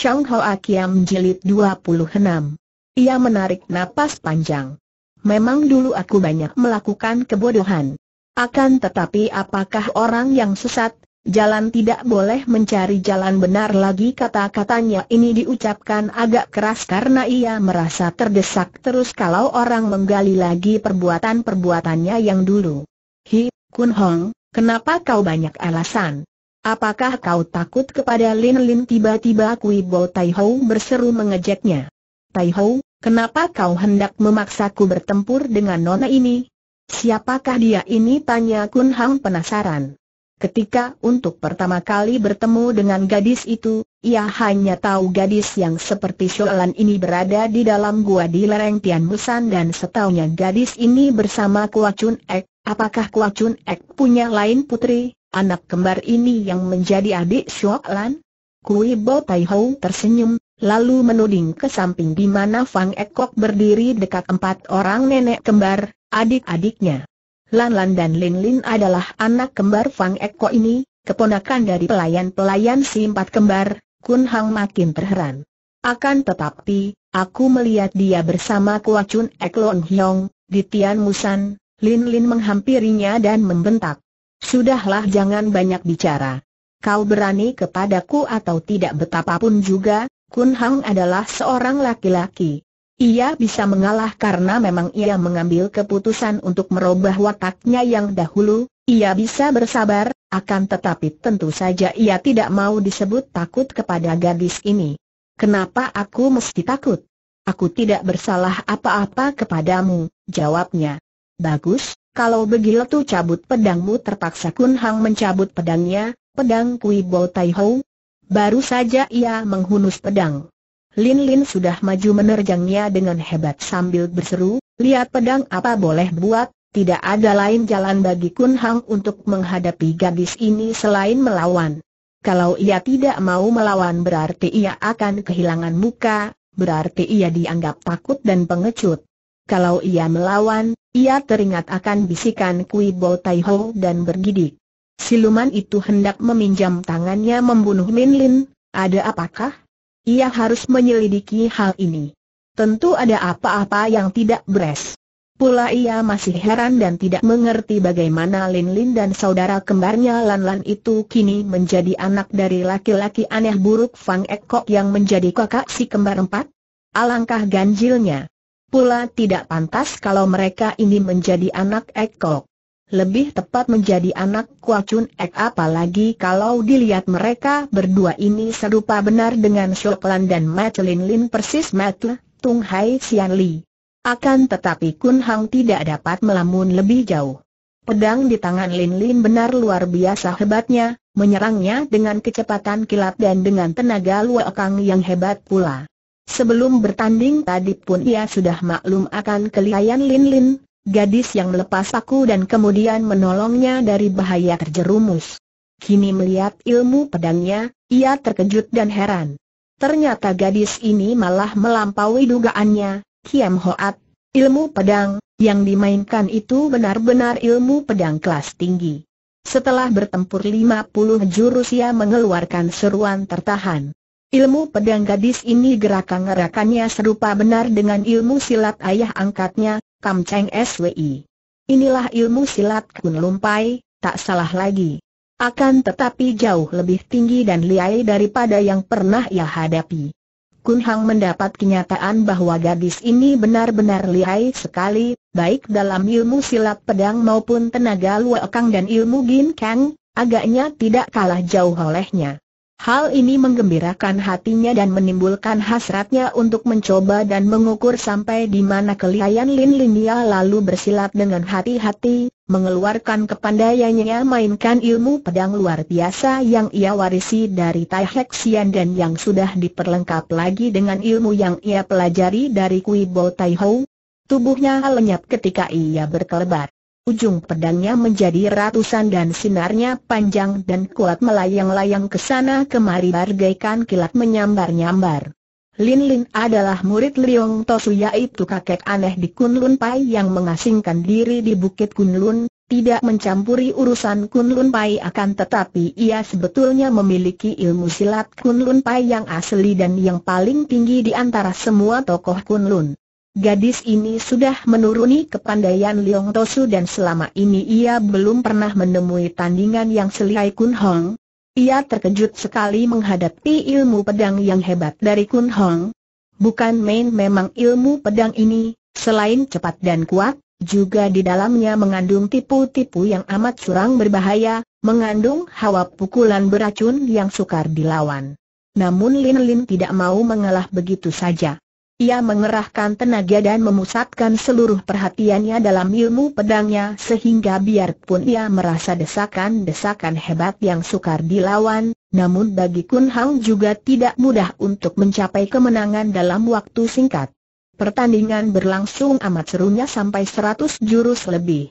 Chang Ho Kiam Jilid 26. Ia menarik napas panjang. Memang dulu aku banyak melakukan kebodohan. Akan tetapi apakah orang yang sesat, jalan tidak boleh mencari jalan benar lagi kata-katanya ini diucapkan agak keras karena ia merasa terdesak terus kalau orang menggali lagi perbuatan-perbuatannya yang dulu. Hi, Kun Hong, kenapa kau banyak alasan? Apakah kau takut kepada Lin Lin tiba-tiba Kui Bo Tai Hou berseru mengejeknya. Tai Hou, kenapa kau hendak memaksaku bertempur dengan nona ini? Siapakah dia ini tanya Kun Hang penasaran. Ketika untuk pertama kali bertemu dengan gadis itu, ia hanya tahu gadis yang seperti Sholan ini berada di dalam gua di lereng Tian Musan dan setahunya gadis ini bersama Kua Chun Ek, apakah Kua Chun Ek punya lain putri? Anak kembar ini yang menjadi adik Shock Lan? Kui Bo Tai Hou tersenyum, lalu menuding ke samping di mana Fang Ekok berdiri dekat empat orang nenek kembar, adik-adiknya. Lan Lan dan Lin Lin adalah anak kembar Fang Ekok ini, keponakan dari pelayan-pelayan si empat kembar, Kun Hang makin terheran. Akan tetapi, aku melihat dia bersama Kua Chun Ek Long Hyong, di Tian Musan, Lin Lin menghampirinya dan membentak. Sudahlah jangan banyak bicara. Kau berani kepadaku atau tidak betapapun juga, Kun Hang adalah seorang laki-laki. Ia bisa mengalah karena memang ia mengambil keputusan untuk merubah wataknya yang dahulu, ia bisa bersabar, akan tetapi tentu saja ia tidak mau disebut takut kepada gadis ini. Kenapa aku mesti takut? Aku tidak bersalah apa-apa kepadamu, jawabnya. Bagus, kalau begitu cabut pedangmu terpaksa Kun Hang mencabut pedangnya, pedang Kui Bo Tai Ho. Baru saja ia menghunus pedang. Lin Lin sudah maju menerjangnya dengan hebat sambil berseru, lihat pedang apa boleh buat, tidak ada lain jalan bagi Kun Hang untuk menghadapi gadis ini selain melawan. Kalau ia tidak mau melawan berarti ia akan kehilangan muka, berarti ia dianggap takut dan pengecut. Kalau ia melawan, ia teringat akan bisikan Kui Bo Tai Ho dan bergidik. Siluman itu hendak meminjam tangannya membunuh Min Lin, ada apakah? Ia harus menyelidiki hal ini. Tentu ada apa-apa yang tidak beres. Pula ia masih heran dan tidak mengerti bagaimana Lin Lin dan saudara kembarnya Lan Lan itu kini menjadi anak dari laki-laki aneh buruk Fang Ekok yang menjadi kakak si kembar empat. Alangkah ganjilnya. Pula tidak pantas kalau mereka ini menjadi anak Ekok. Lebih tepat menjadi anak Kuacun Ek apalagi kalau dilihat mereka berdua ini serupa benar dengan Shoklan dan Matlin Lin persis Matl, Tung Hai Sian Li. Akan tetapi Kun Hang tidak dapat melamun lebih jauh. Pedang di tangan Lin Lin benar luar biasa hebatnya, menyerangnya dengan kecepatan kilat dan dengan tenaga luakang yang hebat pula. Sebelum bertanding tadi pun ia sudah maklum akan kelihayan Lin Lin, gadis yang melepas aku dan kemudian menolongnya dari bahaya terjerumus. Kini melihat ilmu pedangnya, ia terkejut dan heran. Ternyata gadis ini malah melampaui dugaannya, Kiam Hoat, ilmu pedang, yang dimainkan itu benar-benar ilmu pedang kelas tinggi. Setelah bertempur 50 jurus ia mengeluarkan seruan tertahan. Ilmu pedang gadis ini gerakan-gerakannya serupa benar dengan ilmu silat ayah angkatnya, Kam Cheng SWI. Inilah ilmu silat kun lumpai, tak salah lagi. Akan tetapi jauh lebih tinggi dan liai daripada yang pernah ia hadapi. Kun Hang mendapat kenyataan bahwa gadis ini benar-benar liai sekali, baik dalam ilmu silat pedang maupun tenaga Kang dan ilmu gin kang, agaknya tidak kalah jauh olehnya. Hal ini menggembirakan hatinya dan menimbulkan hasratnya untuk mencoba dan mengukur sampai di mana kelihayan Lin Linia lalu bersilat dengan hati-hati, mengeluarkan kepandaiannya mainkan ilmu pedang luar biasa yang ia warisi dari Tai Hek Xian dan yang sudah diperlengkap lagi dengan ilmu yang ia pelajari dari Kui Bo Tai Hou. Tubuhnya lenyap ketika ia berkelebat. Ujung pedangnya menjadi ratusan dan sinarnya panjang dan kuat melayang-layang ke sana kemari bargaikan kilat menyambar-nyambar. Lin Lin adalah murid Liong Tosu yaitu kakek aneh di Kunlun Pai yang mengasingkan diri di Bukit Kunlun, tidak mencampuri urusan Kunlun Pai akan tetapi ia sebetulnya memiliki ilmu silat Kunlun Pai yang asli dan yang paling tinggi di antara semua tokoh Kunlun. Gadis ini sudah menuruni kepandaian Leong Tosu dan selama ini ia belum pernah menemui tandingan yang selihai Kun Hong. Ia terkejut sekali menghadapi ilmu pedang yang hebat dari Kun Hong. Bukan main memang ilmu pedang ini, selain cepat dan kuat, juga di dalamnya mengandung tipu-tipu yang amat curang berbahaya, mengandung hawa pukulan beracun yang sukar dilawan. Namun Lin Lin tidak mau mengalah begitu saja. Ia mengerahkan tenaga dan memusatkan seluruh perhatiannya dalam ilmu pedangnya sehingga biarpun ia merasa desakan-desakan hebat yang sukar dilawan, namun bagi Kun Hang juga tidak mudah untuk mencapai kemenangan dalam waktu singkat. Pertandingan berlangsung amat serunya sampai 100 jurus lebih.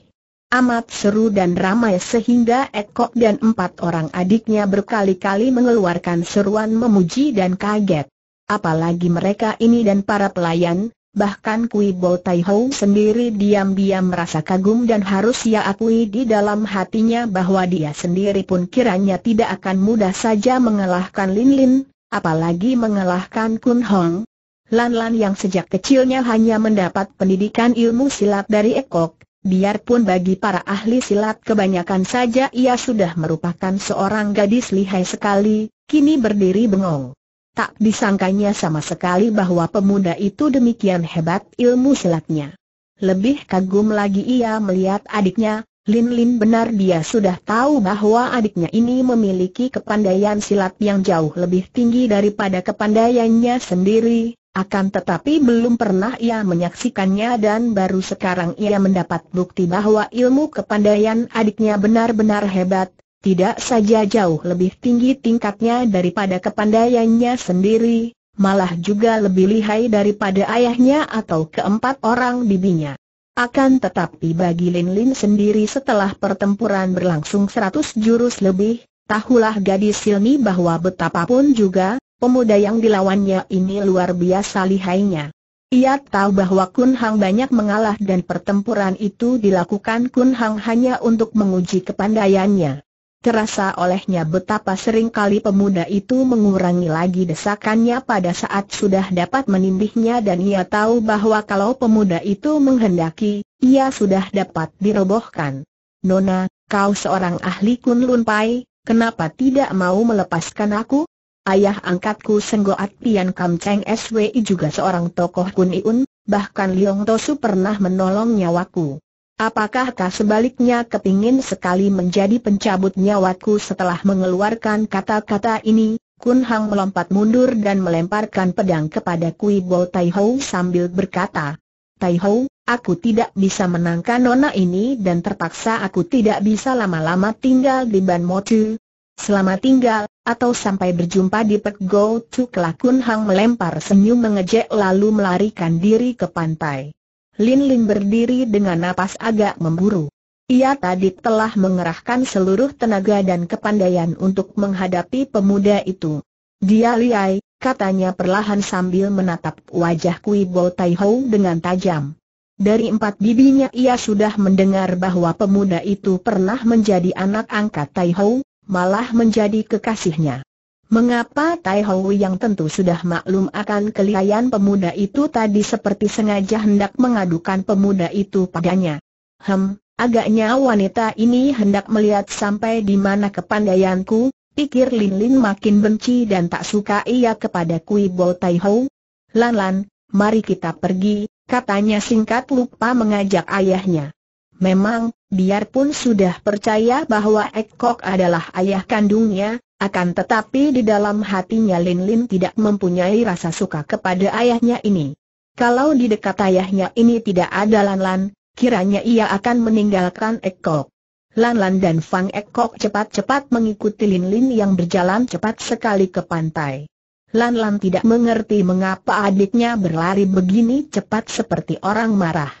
Amat seru dan ramai sehingga Ekok dan empat orang adiknya berkali-kali mengeluarkan seruan memuji dan kaget apalagi mereka ini dan para pelayan, bahkan Kui Bo Tai Ho sendiri diam-diam merasa kagum dan harus ia akui di dalam hatinya bahwa dia sendiri pun kiranya tidak akan mudah saja mengalahkan Lin Lin, apalagi mengalahkan Kun Hong. Lan Lan yang sejak kecilnya hanya mendapat pendidikan ilmu silat dari Ekok, biarpun bagi para ahli silat kebanyakan saja ia sudah merupakan seorang gadis lihai sekali, kini berdiri bengong. Tak disangkanya sama sekali bahwa pemuda itu demikian hebat ilmu silatnya. Lebih kagum lagi ia melihat adiknya, Lin Lin benar dia sudah tahu bahwa adiknya ini memiliki kepandaian silat yang jauh lebih tinggi daripada kepandaiannya sendiri, akan tetapi belum pernah ia menyaksikannya dan baru sekarang ia mendapat bukti bahwa ilmu kepandaian adiknya benar-benar hebat, tidak saja jauh lebih tinggi tingkatnya daripada kepandaiannya sendiri, malah juga lebih lihai daripada ayahnya atau keempat orang bibinya. Akan tetapi bagi Lin Lin sendiri setelah pertempuran berlangsung seratus jurus lebih, tahulah gadis Silmi bahwa betapapun juga, pemuda yang dilawannya ini luar biasa lihainya. Ia tahu bahwa Kun Hang banyak mengalah dan pertempuran itu dilakukan Kun Hang hanya untuk menguji kepandaiannya. Terasa olehnya betapa sering kali pemuda itu mengurangi lagi desakannya pada saat sudah dapat menindihnya dan ia tahu bahwa kalau pemuda itu menghendaki, ia sudah dapat dirobohkan. Nona, kau seorang ahli kunlun pai, kenapa tidak mau melepaskan aku? Ayah angkatku Senggoat Pian Kam Cheng SWI juga seorang tokoh kun iun, bahkan Liong Tosu pernah menolong nyawaku. Apakah kau sebaliknya kepingin sekali menjadi pencabut nyawaku setelah mengeluarkan kata-kata ini? Kun Hang melompat mundur dan melemparkan pedang kepada Kui Bo Tai Ho sambil berkata, Tai Ho, aku tidak bisa menangkan nona ini dan terpaksa aku tidak bisa lama-lama tinggal di Ban Chu. Selama tinggal, atau sampai berjumpa di Pek Go Tu Kun Hang melempar senyum mengejek lalu melarikan diri ke pantai. Lin Lin berdiri dengan napas agak memburu. Ia tadi telah mengerahkan seluruh tenaga dan kepandaian untuk menghadapi pemuda itu. Dia liai, katanya perlahan sambil menatap wajah Kui Bo Tai Ho dengan tajam. Dari empat bibinya ia sudah mendengar bahwa pemuda itu pernah menjadi anak angkat Tai Ho, malah menjadi kekasihnya. Mengapa Tai Wei yang tentu sudah maklum akan kelihayan pemuda itu tadi seperti sengaja hendak mengadukan pemuda itu padanya? Hem, agaknya wanita ini hendak melihat sampai di mana kepandaianku, pikir Lin Lin makin benci dan tak suka ia kepada Kui Bo Tai Hong. Lan Lan, mari kita pergi, katanya singkat lupa mengajak ayahnya. Memang, biarpun sudah percaya bahwa Ekok adalah ayah kandungnya, akan tetapi di dalam hatinya Lin Lin tidak mempunyai rasa suka kepada ayahnya ini. Kalau di dekat ayahnya ini tidak ada Lan Lan, kiranya ia akan meninggalkan Ekok. Lan Lan dan Fang Ekok cepat-cepat mengikuti Lin Lin yang berjalan cepat sekali ke pantai. Lan Lan tidak mengerti mengapa adiknya berlari begini cepat seperti orang marah.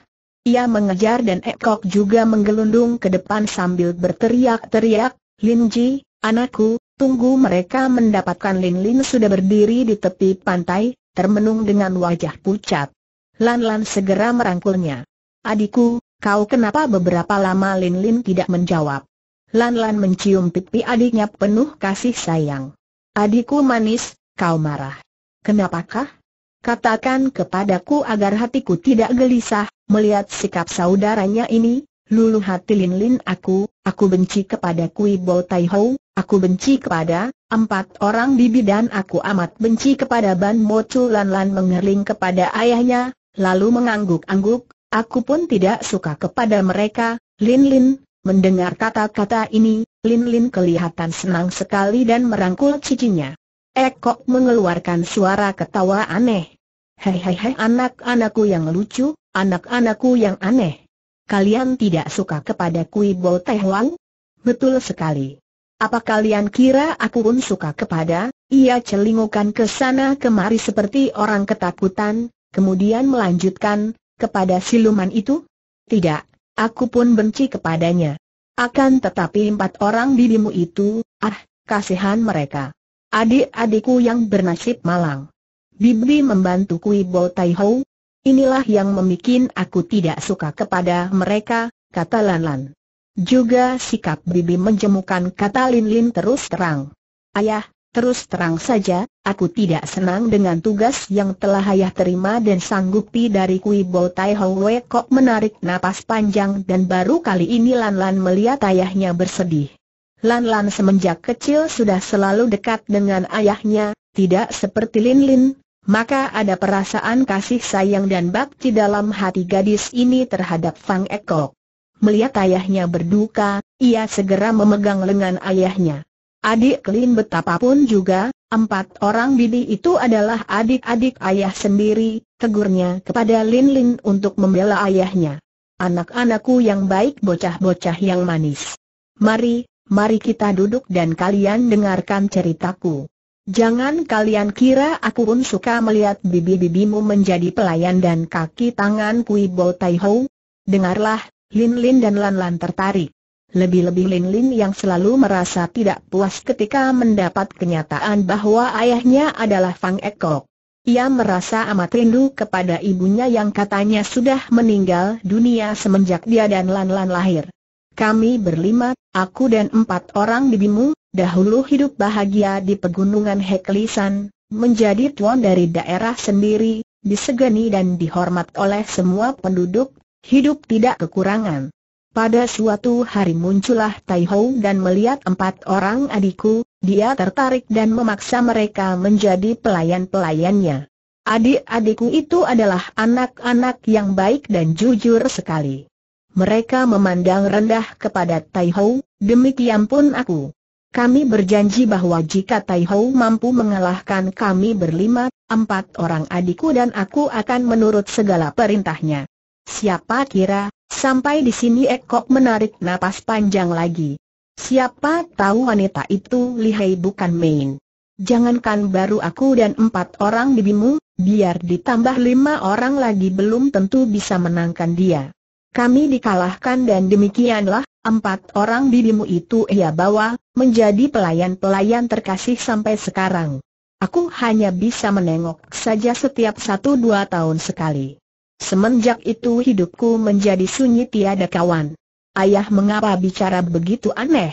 Ia mengejar dan Ekok juga menggelundung ke depan sambil berteriak-teriak, Lin Ji, anakku, Tunggu mereka mendapatkan Lin Lin sudah berdiri di tepi pantai, termenung dengan wajah pucat. Lan Lan segera merangkulnya. Adikku, kau kenapa beberapa lama Lin Lin tidak menjawab? Lan Lan mencium pipi adiknya penuh kasih sayang. Adikku manis, kau marah. Kenapakah? Katakan kepadaku agar hatiku tidak gelisah, melihat sikap saudaranya ini, luluh hati Lin Lin aku, aku benci kepada Kui Bo Tai Ho, Aku benci kepada empat orang bibi dan aku amat benci kepada Ban Chu Lan Lan mengerling kepada ayahnya, lalu mengangguk-angguk, aku pun tidak suka kepada mereka, Lin Lin, mendengar kata-kata ini, Lin Lin kelihatan senang sekali dan merangkul cicinya. Ekok eh, mengeluarkan suara ketawa aneh. Hei hei hei anak-anakku yang lucu, anak-anakku yang aneh. Kalian tidak suka kepada Kui Bo Teh Wang? Betul sekali. Apa kalian kira aku pun suka kepada? Ia celingukan ke sana kemari seperti orang ketakutan, kemudian melanjutkan, kepada siluman itu? Tidak, aku pun benci kepadanya. Akan tetapi empat orang bibimu itu, ah, kasihan mereka. Adik-adikku yang bernasib malang. Bibi membantu Kui Bo Tai Ho. Inilah yang membuat aku tidak suka kepada mereka, kata Lan Lan. Juga sikap bibi menjemukan kata Lin Lin terus terang. Ayah, terus terang saja, aku tidak senang dengan tugas yang telah ayah terima dan sanggupi dari Kui Bo Tai Hwe Kok menarik napas panjang dan baru kali ini Lan Lan melihat ayahnya bersedih. Lan Lan semenjak kecil sudah selalu dekat dengan ayahnya, tidak seperti Lin Lin, maka ada perasaan kasih sayang dan bakti dalam hati gadis ini terhadap Fang Ekok. Melihat ayahnya berduka, ia segera memegang lengan ayahnya. Adik Kelin betapapun juga, empat orang bini itu adalah adik-adik ayah sendiri, tegurnya kepada Lin Lin untuk membela ayahnya. Anak-anakku yang baik bocah-bocah yang manis. Mari, mari kita duduk dan kalian dengarkan ceritaku. Jangan kalian kira aku pun suka melihat bibi-bibimu menjadi pelayan dan kaki tangan Kui Bo Tai Ho. Dengarlah, Lin Lin dan Lan Lan tertarik. Lebih-lebih Lin Lin yang selalu merasa tidak puas ketika mendapat kenyataan bahwa ayahnya adalah Fang Ekok. Ia merasa amat rindu kepada ibunya yang katanya sudah meninggal dunia semenjak dia dan Lan Lan lahir. Kami berlima, aku dan empat orang bibimu, dahulu hidup bahagia di pegunungan Heklisan, menjadi tuan dari daerah sendiri, disegani dan dihormat oleh semua penduduk Hidup tidak kekurangan. Pada suatu hari muncullah Tai Ho dan melihat empat orang adikku, dia tertarik dan memaksa mereka menjadi pelayan-pelayannya. Adik-adikku itu adalah anak-anak yang baik dan jujur sekali. Mereka memandang rendah kepada Tai Ho, demikian pun aku. Kami berjanji bahwa jika Tai Ho mampu mengalahkan kami berlima, empat orang adikku dan aku akan menurut segala perintahnya. Siapa kira, sampai di sini Ekok menarik napas panjang lagi. Siapa tahu wanita itu lihai bukan main. Jangankan baru aku dan empat orang dibimu, biar ditambah lima orang lagi belum tentu bisa menangkan dia. Kami dikalahkan dan demikianlah, empat orang bibimu itu ia bawa, menjadi pelayan-pelayan terkasih sampai sekarang. Aku hanya bisa menengok saja setiap satu dua tahun sekali. Semenjak itu hidupku menjadi sunyi tiada kawan. Ayah mengapa bicara begitu aneh?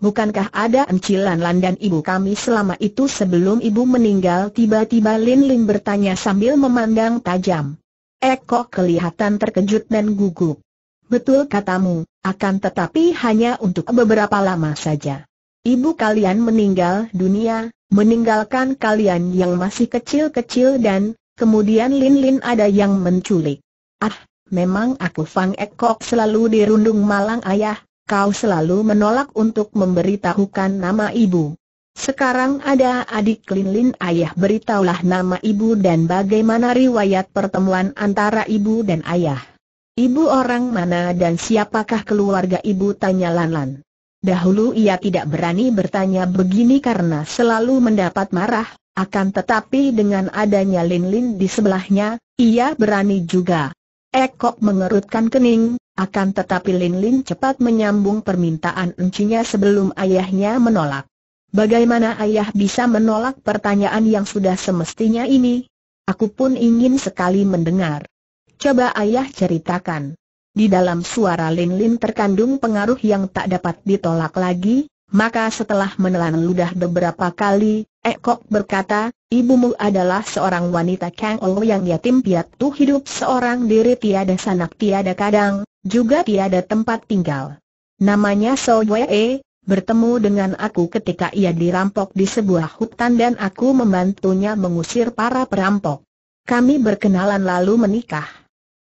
Bukankah ada encilan landan ibu kami selama itu sebelum ibu meninggal tiba-tiba Lin Lin bertanya sambil memandang tajam. Eko kelihatan terkejut dan gugup. Betul katamu, akan tetapi hanya untuk beberapa lama saja. Ibu kalian meninggal dunia, meninggalkan kalian yang masih kecil-kecil dan, Kemudian Lin Lin ada yang menculik. Ah, memang aku Fang Ekok selalu dirundung malang ayah, kau selalu menolak untuk memberitahukan nama ibu. Sekarang ada adik Lin Lin ayah beritahulah nama ibu dan bagaimana riwayat pertemuan antara ibu dan ayah. Ibu orang mana dan siapakah keluarga ibu tanya Lan Lan. Dahulu ia tidak berani bertanya begini karena selalu mendapat marah, akan tetapi dengan adanya Lin Lin di sebelahnya, ia berani juga. Ekok mengerutkan kening, akan tetapi Lin Lin cepat menyambung permintaan encinya sebelum ayahnya menolak. Bagaimana ayah bisa menolak pertanyaan yang sudah semestinya ini? Aku pun ingin sekali mendengar. Coba ayah ceritakan. Di dalam suara Lin Lin terkandung pengaruh yang tak dapat ditolak lagi, maka setelah menelan ludah beberapa kali, Ekok berkata, ibumu adalah seorang wanita Kang yang yatim piatu hidup seorang diri tiada sanak tiada kadang, juga tiada tempat tinggal. Namanya So Wee, bertemu dengan aku ketika ia dirampok di sebuah hutan dan aku membantunya mengusir para perampok. Kami berkenalan lalu menikah.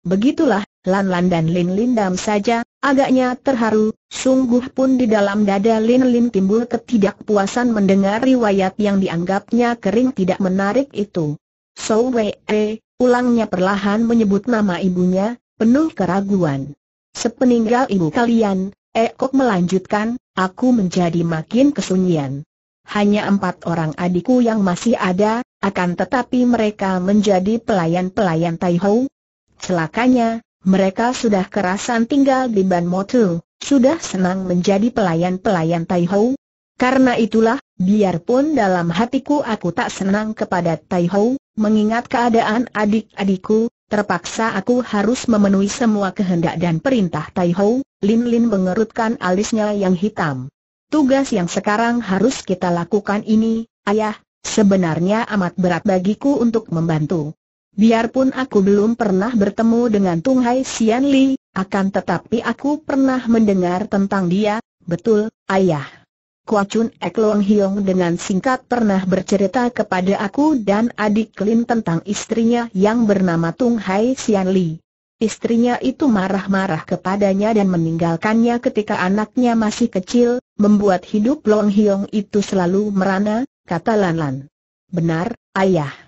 Begitulah Lan Lan dan Lin Lin dam saja, agaknya terharu, sungguh pun di dalam dada Lin Lin timbul ketidakpuasan mendengar riwayat yang dianggapnya kering tidak menarik itu. So Wei, ulangnya perlahan menyebut nama ibunya, penuh keraguan. Sepeninggal ibu kalian, Ekok melanjutkan, aku menjadi makin kesunyian. Hanya empat orang adikku yang masih ada, akan tetapi mereka menjadi pelayan-pelayan Taihou. Celakanya, mereka sudah kerasan tinggal di Ban Motu, sudah senang menjadi pelayan-pelayan Tai Karena itulah, biarpun dalam hatiku aku tak senang kepada Tai mengingat keadaan adik-adikku, terpaksa aku harus memenuhi semua kehendak dan perintah Tai Ho, Lin Lin mengerutkan alisnya yang hitam. Tugas yang sekarang harus kita lakukan ini, ayah, sebenarnya amat berat bagiku untuk membantu. Biarpun aku belum pernah bertemu dengan Tung Hai Sian Li, akan tetapi aku pernah mendengar tentang dia, betul, ayah. Kua Chun Ek Long Hiong dengan singkat pernah bercerita kepada aku dan adik Lin tentang istrinya yang bernama Tung Hai Sian Li. Istrinya itu marah-marah kepadanya dan meninggalkannya ketika anaknya masih kecil, membuat hidup Long Hiong itu selalu merana, kata Lan Lan. Benar, ayah.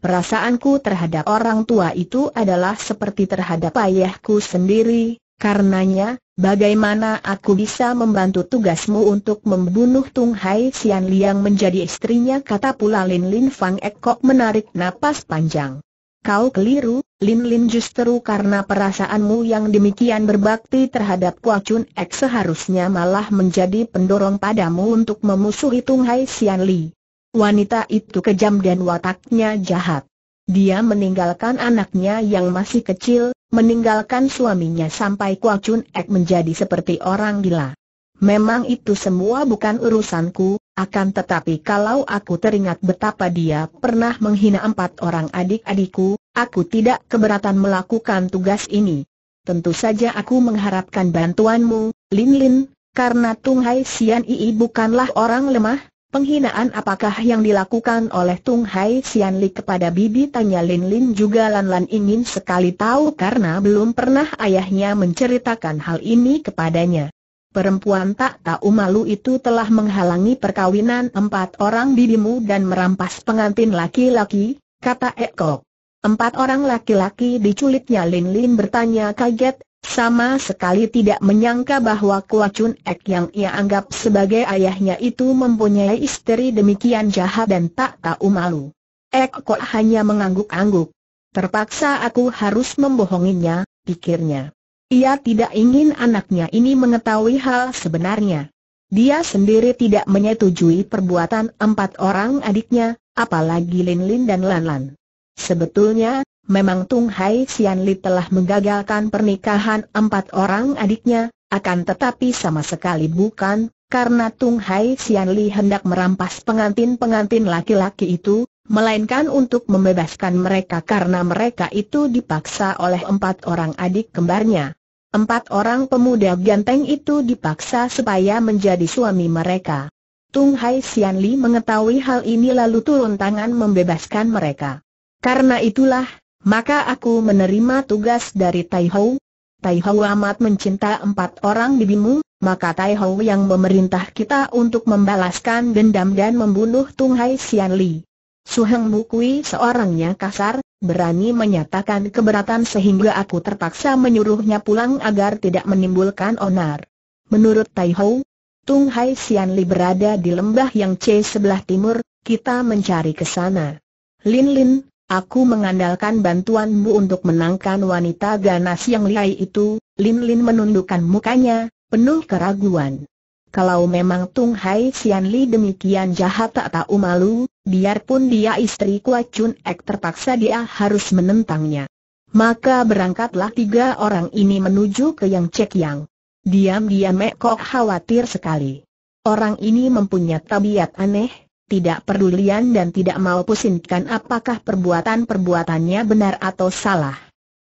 Perasaanku terhadap orang tua itu adalah seperti terhadap ayahku sendiri, karenanya, bagaimana aku bisa membantu tugasmu untuk membunuh Tung Hai Sian Liang menjadi istrinya kata pula Lin Lin Fang Ekok menarik napas panjang. Kau keliru, Lin Lin justru karena perasaanmu yang demikian berbakti terhadap Kua Chun Ek seharusnya malah menjadi pendorong padamu untuk memusuhi Tung Hai Sian Li. Wanita itu kejam dan wataknya jahat. Dia meninggalkan anaknya yang masih kecil, meninggalkan suaminya sampai Kwa Chun Ek menjadi seperti orang gila. Memang itu semua bukan urusanku, akan tetapi kalau aku teringat betapa dia pernah menghina empat orang adik-adikku, aku tidak keberatan melakukan tugas ini. Tentu saja aku mengharapkan bantuanmu, Lin Lin, karena Tung Hai Sian Ii bukanlah orang lemah, Penghinaan apakah yang dilakukan oleh Tung Hai Sian Li kepada bibi tanya Lin Lin juga Lan Lan ingin sekali tahu karena belum pernah ayahnya menceritakan hal ini kepadanya. Perempuan tak tahu malu itu telah menghalangi perkawinan empat orang bibimu dan merampas pengantin laki-laki, kata Ekok. Empat orang laki-laki diculiknya Lin Lin bertanya kaget, sama sekali tidak menyangka bahwa Kua Chun Ek yang ia anggap sebagai ayahnya itu mempunyai istri demikian jahat dan tak tahu malu. Ek Kok hanya mengangguk-angguk. Terpaksa aku harus membohonginya, pikirnya. Ia tidak ingin anaknya ini mengetahui hal sebenarnya. Dia sendiri tidak menyetujui perbuatan empat orang adiknya, apalagi Lin Lin dan Lan Lan. Sebetulnya, memang Tung Hai Sian Li telah menggagalkan pernikahan empat orang adiknya, akan tetapi sama sekali bukan, karena Tung Hai Sian Li hendak merampas pengantin-pengantin laki-laki itu, melainkan untuk membebaskan mereka karena mereka itu dipaksa oleh empat orang adik kembarnya. Empat orang pemuda ganteng itu dipaksa supaya menjadi suami mereka. Tung Hai Sian Li mengetahui hal ini lalu turun tangan membebaskan mereka. Karena itulah, maka aku menerima tugas dari Tai Hou. Tai Hou amat mencinta empat orang bibimu, maka Tai Hou yang memerintah kita untuk membalaskan dendam dan membunuh Tung Hai Xian Li. Su Heng Mukui seorangnya kasar, berani menyatakan keberatan sehingga aku terpaksa menyuruhnya pulang agar tidak menimbulkan onar. Menurut Tai Hou, Tung Hai Xian Li berada di lembah yang C sebelah timur, kita mencari ke sana. Lin Lin, Aku mengandalkan bantuanmu untuk menangkan wanita ganas yang lihai itu, Lin Lin menundukkan mukanya, penuh keraguan. Kalau memang Tung Hai Sian Li demikian jahat tak tahu malu, biarpun dia istri Kuat Chun Ek terpaksa dia harus menentangnya. Maka berangkatlah tiga orang ini menuju ke Yang Cek Yang. Diam-diam Mek kok khawatir sekali. Orang ini mempunyai tabiat aneh, tidak pedulian dan tidak mau pusingkan apakah perbuatan-perbuatannya benar atau salah.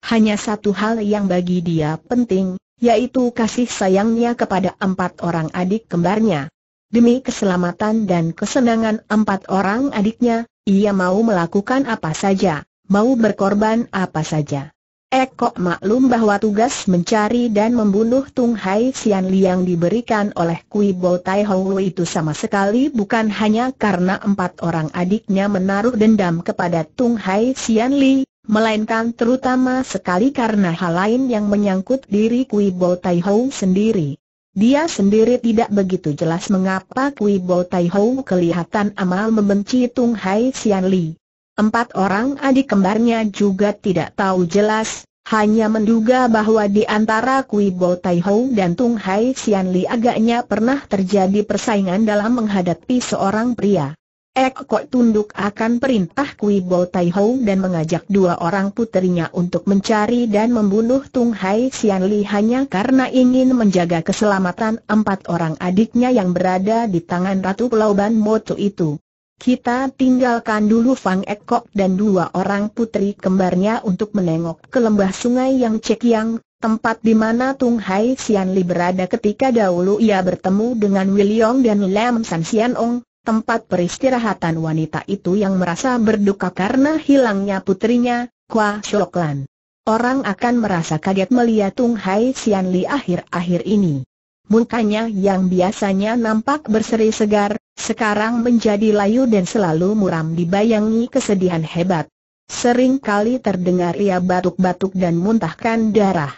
Hanya satu hal yang bagi dia penting, yaitu kasih sayangnya kepada empat orang adik kembarnya. Demi keselamatan dan kesenangan empat orang adiknya, ia mau melakukan apa saja, mau berkorban apa saja. Eko eh, maklum bahwa tugas mencari dan membunuh Tung Hai Sian yang diberikan oleh Kui Bo Tai Hou itu sama sekali bukan hanya karena empat orang adiknya menaruh dendam kepada Tung Hai Sian Li, melainkan terutama sekali karena hal lain yang menyangkut diri Kui Bo Tai Hou sendiri. Dia sendiri tidak begitu jelas mengapa Kui Bo Tai Hou kelihatan amal membenci Tung Hai Sian Li. Empat orang adik kembarnya juga tidak tahu jelas, hanya menduga bahwa di antara Kui Bo Tai Ho dan Tung Hai Xian Li agaknya pernah terjadi persaingan dalam menghadapi seorang pria. Ek Kok tunduk akan perintah Kui Bo Tai Ho dan mengajak dua orang putrinya untuk mencari dan membunuh Tung Hai Xian Li hanya karena ingin menjaga keselamatan empat orang adiknya yang berada di tangan Ratu Pulau Motu itu. Kita tinggalkan dulu Fang Ekok dan dua orang putri kembarnya untuk menengok ke lembah sungai yang Cekiang, tempat di mana Tung Hai Sian Li berada ketika dahulu ia bertemu dengan William dan Lam San Sian Ong, tempat peristirahatan wanita itu yang merasa berduka karena hilangnya putrinya, Kwa Shoklan. Orang akan merasa kaget melihat Tung Hai Sian Li akhir-akhir ini. Mukanya yang biasanya nampak berseri segar, sekarang menjadi layu dan selalu muram dibayangi kesedihan hebat. Sering kali terdengar ia batuk-batuk dan muntahkan darah.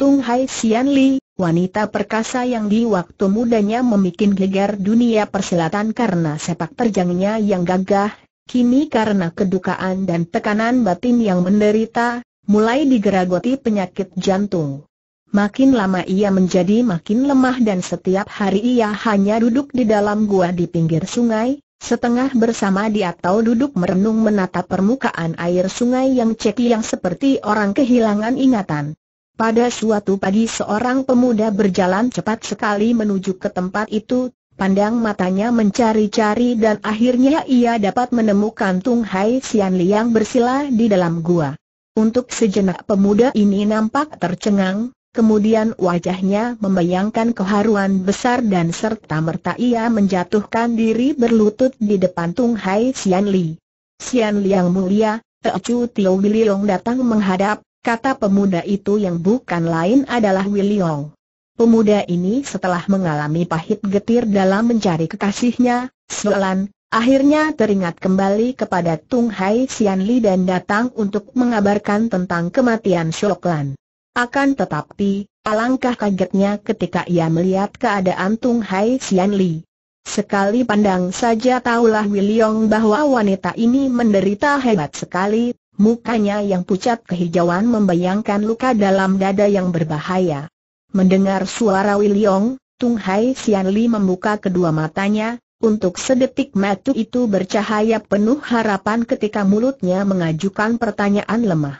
Tung Hai Xian Li, wanita perkasa yang di waktu mudanya memikin gegar dunia perselatan karena sepak terjangnya yang gagah, kini karena kedukaan dan tekanan batin yang menderita, mulai digeragoti penyakit jantung. Makin lama ia menjadi makin lemah dan setiap hari ia hanya duduk di dalam gua di pinggir sungai, setengah bersama dia atau duduk merenung menatap permukaan air sungai yang ceki yang seperti orang kehilangan ingatan. Pada suatu pagi seorang pemuda berjalan cepat sekali menuju ke tempat itu, pandang matanya mencari-cari dan akhirnya ia dapat menemukan Tung Hai Sian Liang bersila di dalam gua. Untuk sejenak pemuda ini nampak tercengang, Kemudian wajahnya membayangkan keharuan besar dan serta-merta ia menjatuhkan diri berlutut di depan Tung Hai Sian Li. Sian Li yang mulia, Chu Tio Wiliong datang menghadap, kata pemuda itu yang bukan lain adalah Wiliong. Pemuda ini setelah mengalami pahit getir dalam mencari kekasihnya, Solan, akhirnya teringat kembali kepada Tung Hai Sian Li dan datang untuk mengabarkan tentang kematian Shoklan. Akan tetapi, alangkah kagetnya ketika ia melihat keadaan Tung Hai Sian Li. Sekali pandang saja tahulah Wiliong bahwa wanita ini menderita hebat sekali, mukanya yang pucat kehijauan membayangkan luka dalam dada yang berbahaya. Mendengar suara Wiliong, Tung Hai Sian Li membuka kedua matanya, untuk sedetik matu itu bercahaya penuh harapan ketika mulutnya mengajukan pertanyaan lemah.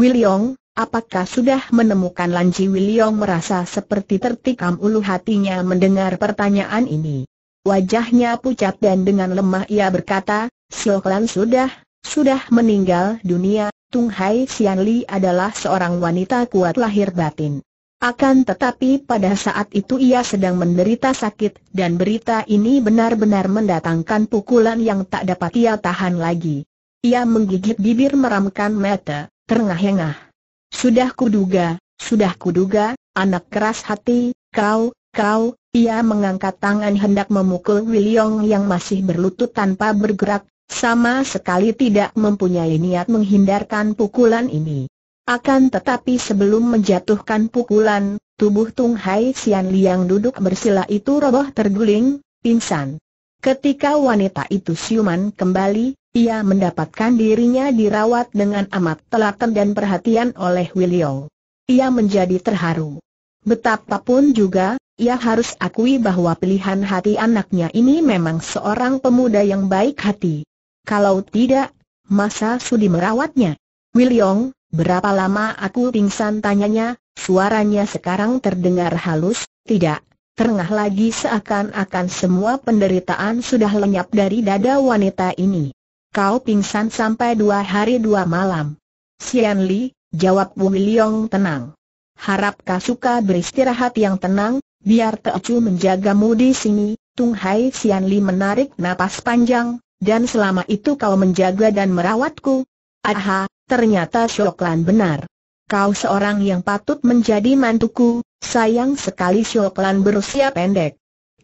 Wiliong, Apakah sudah menemukan Lanji Wiliong merasa seperti tertikam ulu hatinya mendengar pertanyaan ini? Wajahnya pucat dan dengan lemah ia berkata, Sioklan sudah, sudah meninggal dunia, Tung Hai Sian Li adalah seorang wanita kuat lahir batin. Akan tetapi pada saat itu ia sedang menderita sakit dan berita ini benar-benar mendatangkan pukulan yang tak dapat ia tahan lagi. Ia menggigit bibir meramkan mata, terengah-engah. Sudah kuduga, sudah kuduga, anak keras hati, kau, kau, ia mengangkat tangan hendak memukul Wiliong yang masih berlutut tanpa bergerak, sama sekali tidak mempunyai niat menghindarkan pukulan ini. Akan tetapi sebelum menjatuhkan pukulan, tubuh Tung Hai Xian Liang duduk bersila itu roboh terguling, pingsan. Ketika wanita itu siuman kembali, ia mendapatkan dirinya dirawat dengan amat telaten dan perhatian oleh William. Ia menjadi terharu. Betapapun juga, ia harus akui bahwa pilihan hati anaknya ini memang seorang pemuda yang baik hati. Kalau tidak, masa sudi merawatnya? William, berapa lama aku pingsan tanyanya, suaranya sekarang terdengar halus, tidak, terengah lagi seakan-akan semua penderitaan sudah lenyap dari dada wanita ini. Kau pingsan sampai dua hari dua malam. Sian Li, jawab Wu Liong tenang. Harap kau suka beristirahat yang tenang, biar Teocu menjagamu di sini. Tung Hai Sian Li menarik napas panjang, dan selama itu kau menjaga dan merawatku. Aha, ternyata Shoklan benar. Kau seorang yang patut menjadi mantuku, Sayang sekali Sioklan berusia pendek.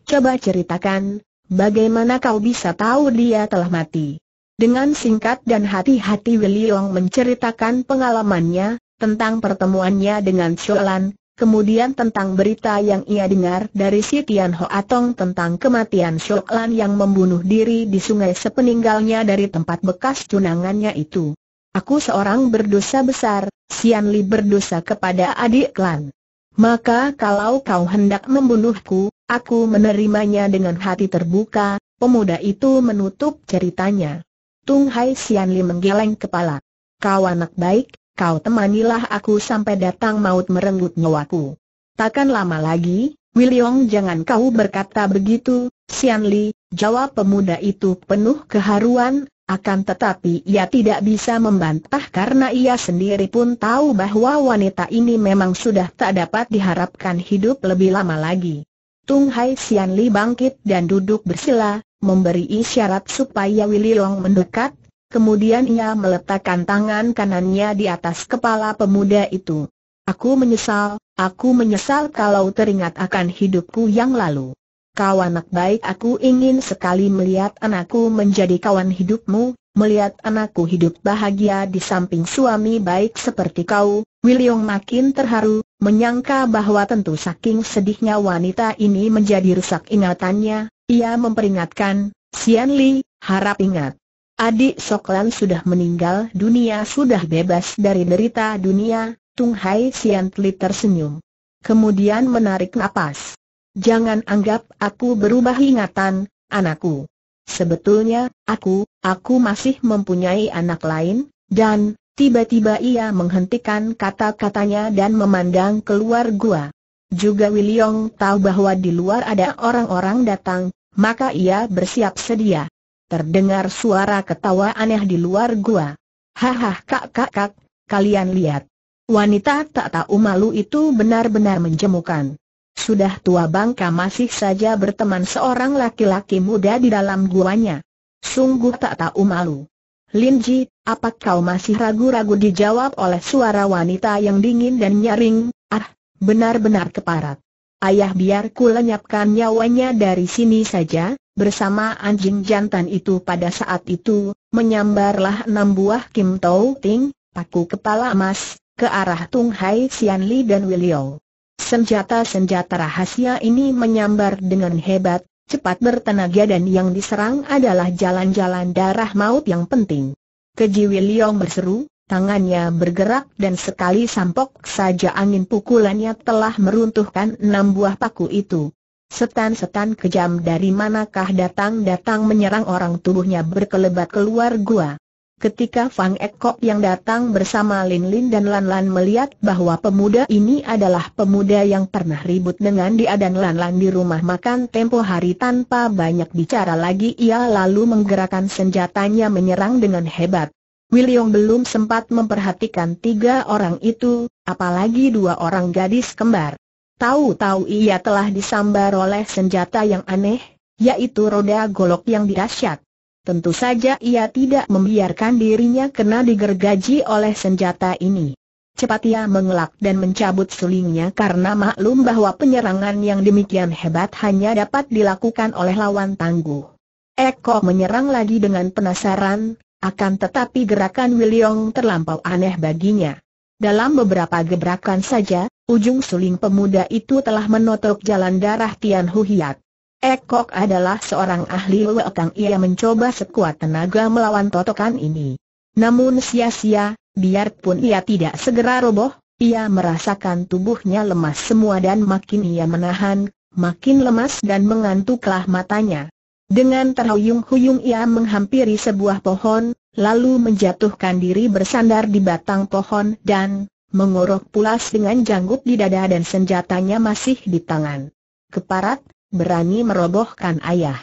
Coba ceritakan, bagaimana kau bisa tahu dia telah mati? Dengan singkat dan hati-hati Wiliong menceritakan pengalamannya, tentang pertemuannya dengan Sholan, kemudian tentang berita yang ia dengar dari si Tian Ho Atong tentang kematian Sholan yang membunuh diri di sungai sepeninggalnya dari tempat bekas tunangannya itu. Aku seorang berdosa besar, Sian Li berdosa kepada adik klan. Maka kalau kau hendak membunuhku, aku menerimanya dengan hati terbuka, pemuda itu menutup ceritanya. Tung Hai Sian Li menggeleng kepala. Kau anak baik, kau temanilah aku sampai datang maut merenggut nyawaku. Takkan lama lagi, Wiliong jangan kau berkata begitu, Sian Li, jawab pemuda itu penuh keharuan, akan tetapi ia tidak bisa membantah karena ia sendiri pun tahu bahwa wanita ini memang sudah tak dapat diharapkan hidup lebih lama lagi. Tung Hai Sian Li bangkit dan duduk bersila, memberi isyarat supaya Willy Long mendekat, kemudian ia meletakkan tangan kanannya di atas kepala pemuda itu. Aku menyesal, aku menyesal kalau teringat akan hidupku yang lalu. Kau anak baik aku ingin sekali melihat anakku menjadi kawan hidupmu, melihat anakku hidup bahagia di samping suami baik seperti kau. William makin terharu, menyangka bahwa tentu saking sedihnya wanita ini menjadi rusak ingatannya, ia memperingatkan, Sian Li, harap ingat. Adik Soklan sudah meninggal dunia sudah bebas dari derita dunia, Tung Hai Sian Li tersenyum. Kemudian menarik napas. Jangan anggap aku berubah ingatan, anakku. Sebetulnya, aku, aku masih mempunyai anak lain, dan, tiba-tiba ia menghentikan kata-katanya dan memandang keluar gua. Juga Wiliong tahu bahwa di luar ada orang-orang datang, maka ia bersiap sedia. Terdengar suara ketawa aneh di luar gua. Hahaha kak kak kak, kalian lihat. Wanita tak tahu malu itu benar-benar menjemukan. Sudah tua bangka masih saja berteman seorang laki-laki muda di dalam guanya. Sungguh tak tahu malu. Lin Ji, apakah kau masih ragu-ragu dijawab oleh suara wanita yang dingin dan nyaring, ah, benar-benar keparat. Ayah biar ku lenyapkan nyawanya dari sini saja, bersama anjing jantan itu pada saat itu, menyambarlah enam buah Kim Tau Ting, paku kepala emas, ke arah Tung Hai xian Li dan Wiliou. Senjata-senjata rahasia ini menyambar dengan hebat, cepat bertenaga dan yang diserang adalah jalan-jalan darah maut yang penting. Keji Liong berseru, tangannya bergerak dan sekali sampok saja angin pukulannya telah meruntuhkan enam buah paku itu. Setan-setan kejam dari manakah datang-datang menyerang orang tubuhnya berkelebat keluar gua. Ketika Fang Ekok yang datang bersama Lin Lin dan Lan Lan melihat bahwa pemuda ini adalah pemuda yang pernah ribut dengan dia dan Lan Lan di rumah makan tempo hari tanpa banyak bicara lagi ia lalu menggerakkan senjatanya menyerang dengan hebat. William belum sempat memperhatikan tiga orang itu, apalagi dua orang gadis kembar. Tahu-tahu ia telah disambar oleh senjata yang aneh, yaitu roda golok yang dirasyat tentu saja ia tidak membiarkan dirinya kena digergaji oleh senjata ini. Cepat ia mengelak dan mencabut sulingnya karena maklum bahwa penyerangan yang demikian hebat hanya dapat dilakukan oleh lawan tangguh. Eko menyerang lagi dengan penasaran, akan tetapi gerakan Wiliong terlampau aneh baginya. Dalam beberapa gebrakan saja, ujung suling pemuda itu telah menotok jalan darah Tian Hu Hiat. Ekok adalah seorang ahli wekang ia mencoba sekuat tenaga melawan totokan ini. Namun sia-sia, biarpun ia tidak segera roboh, ia merasakan tubuhnya lemas semua dan makin ia menahan, makin lemas dan mengantuklah matanya. Dengan terhuyung-huyung ia menghampiri sebuah pohon, lalu menjatuhkan diri bersandar di batang pohon dan mengorok pulas dengan janggut di dada dan senjatanya masih di tangan. Keparat, berani merobohkan ayah.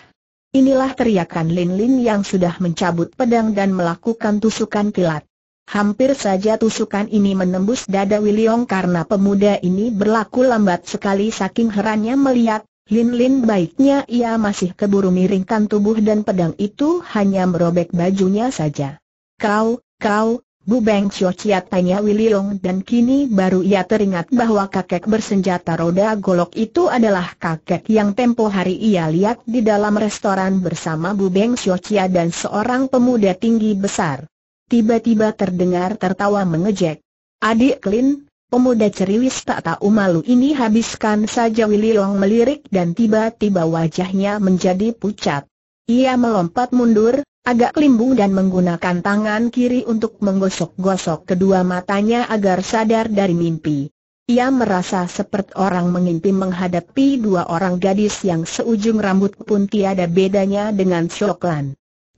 Inilah teriakan Lin Lin yang sudah mencabut pedang dan melakukan tusukan kilat. Hampir saja tusukan ini menembus dada Wiliong karena pemuda ini berlaku lambat sekali saking herannya melihat, Lin Lin baiknya ia masih keburu miringkan tubuh dan pedang itu hanya merobek bajunya saja. Kau, kau, Bu Beng Ciat tanya Wiliong dan kini baru ia teringat bahwa kakek bersenjata roda golok itu adalah kakek yang tempo hari ia lihat di dalam restoran bersama Bu Beng Ciat dan seorang pemuda tinggi besar. Tiba-tiba terdengar tertawa mengejek. Adik klin, Pemuda ceriwis tak tahu malu ini habiskan saja Wililong melirik dan tiba-tiba wajahnya menjadi pucat. Ia melompat mundur, agak kelimbung dan menggunakan tangan kiri untuk menggosok-gosok kedua matanya agar sadar dari mimpi. Ia merasa seperti orang mengimpi menghadapi dua orang gadis yang seujung rambut pun tiada bedanya dengan Shoklan.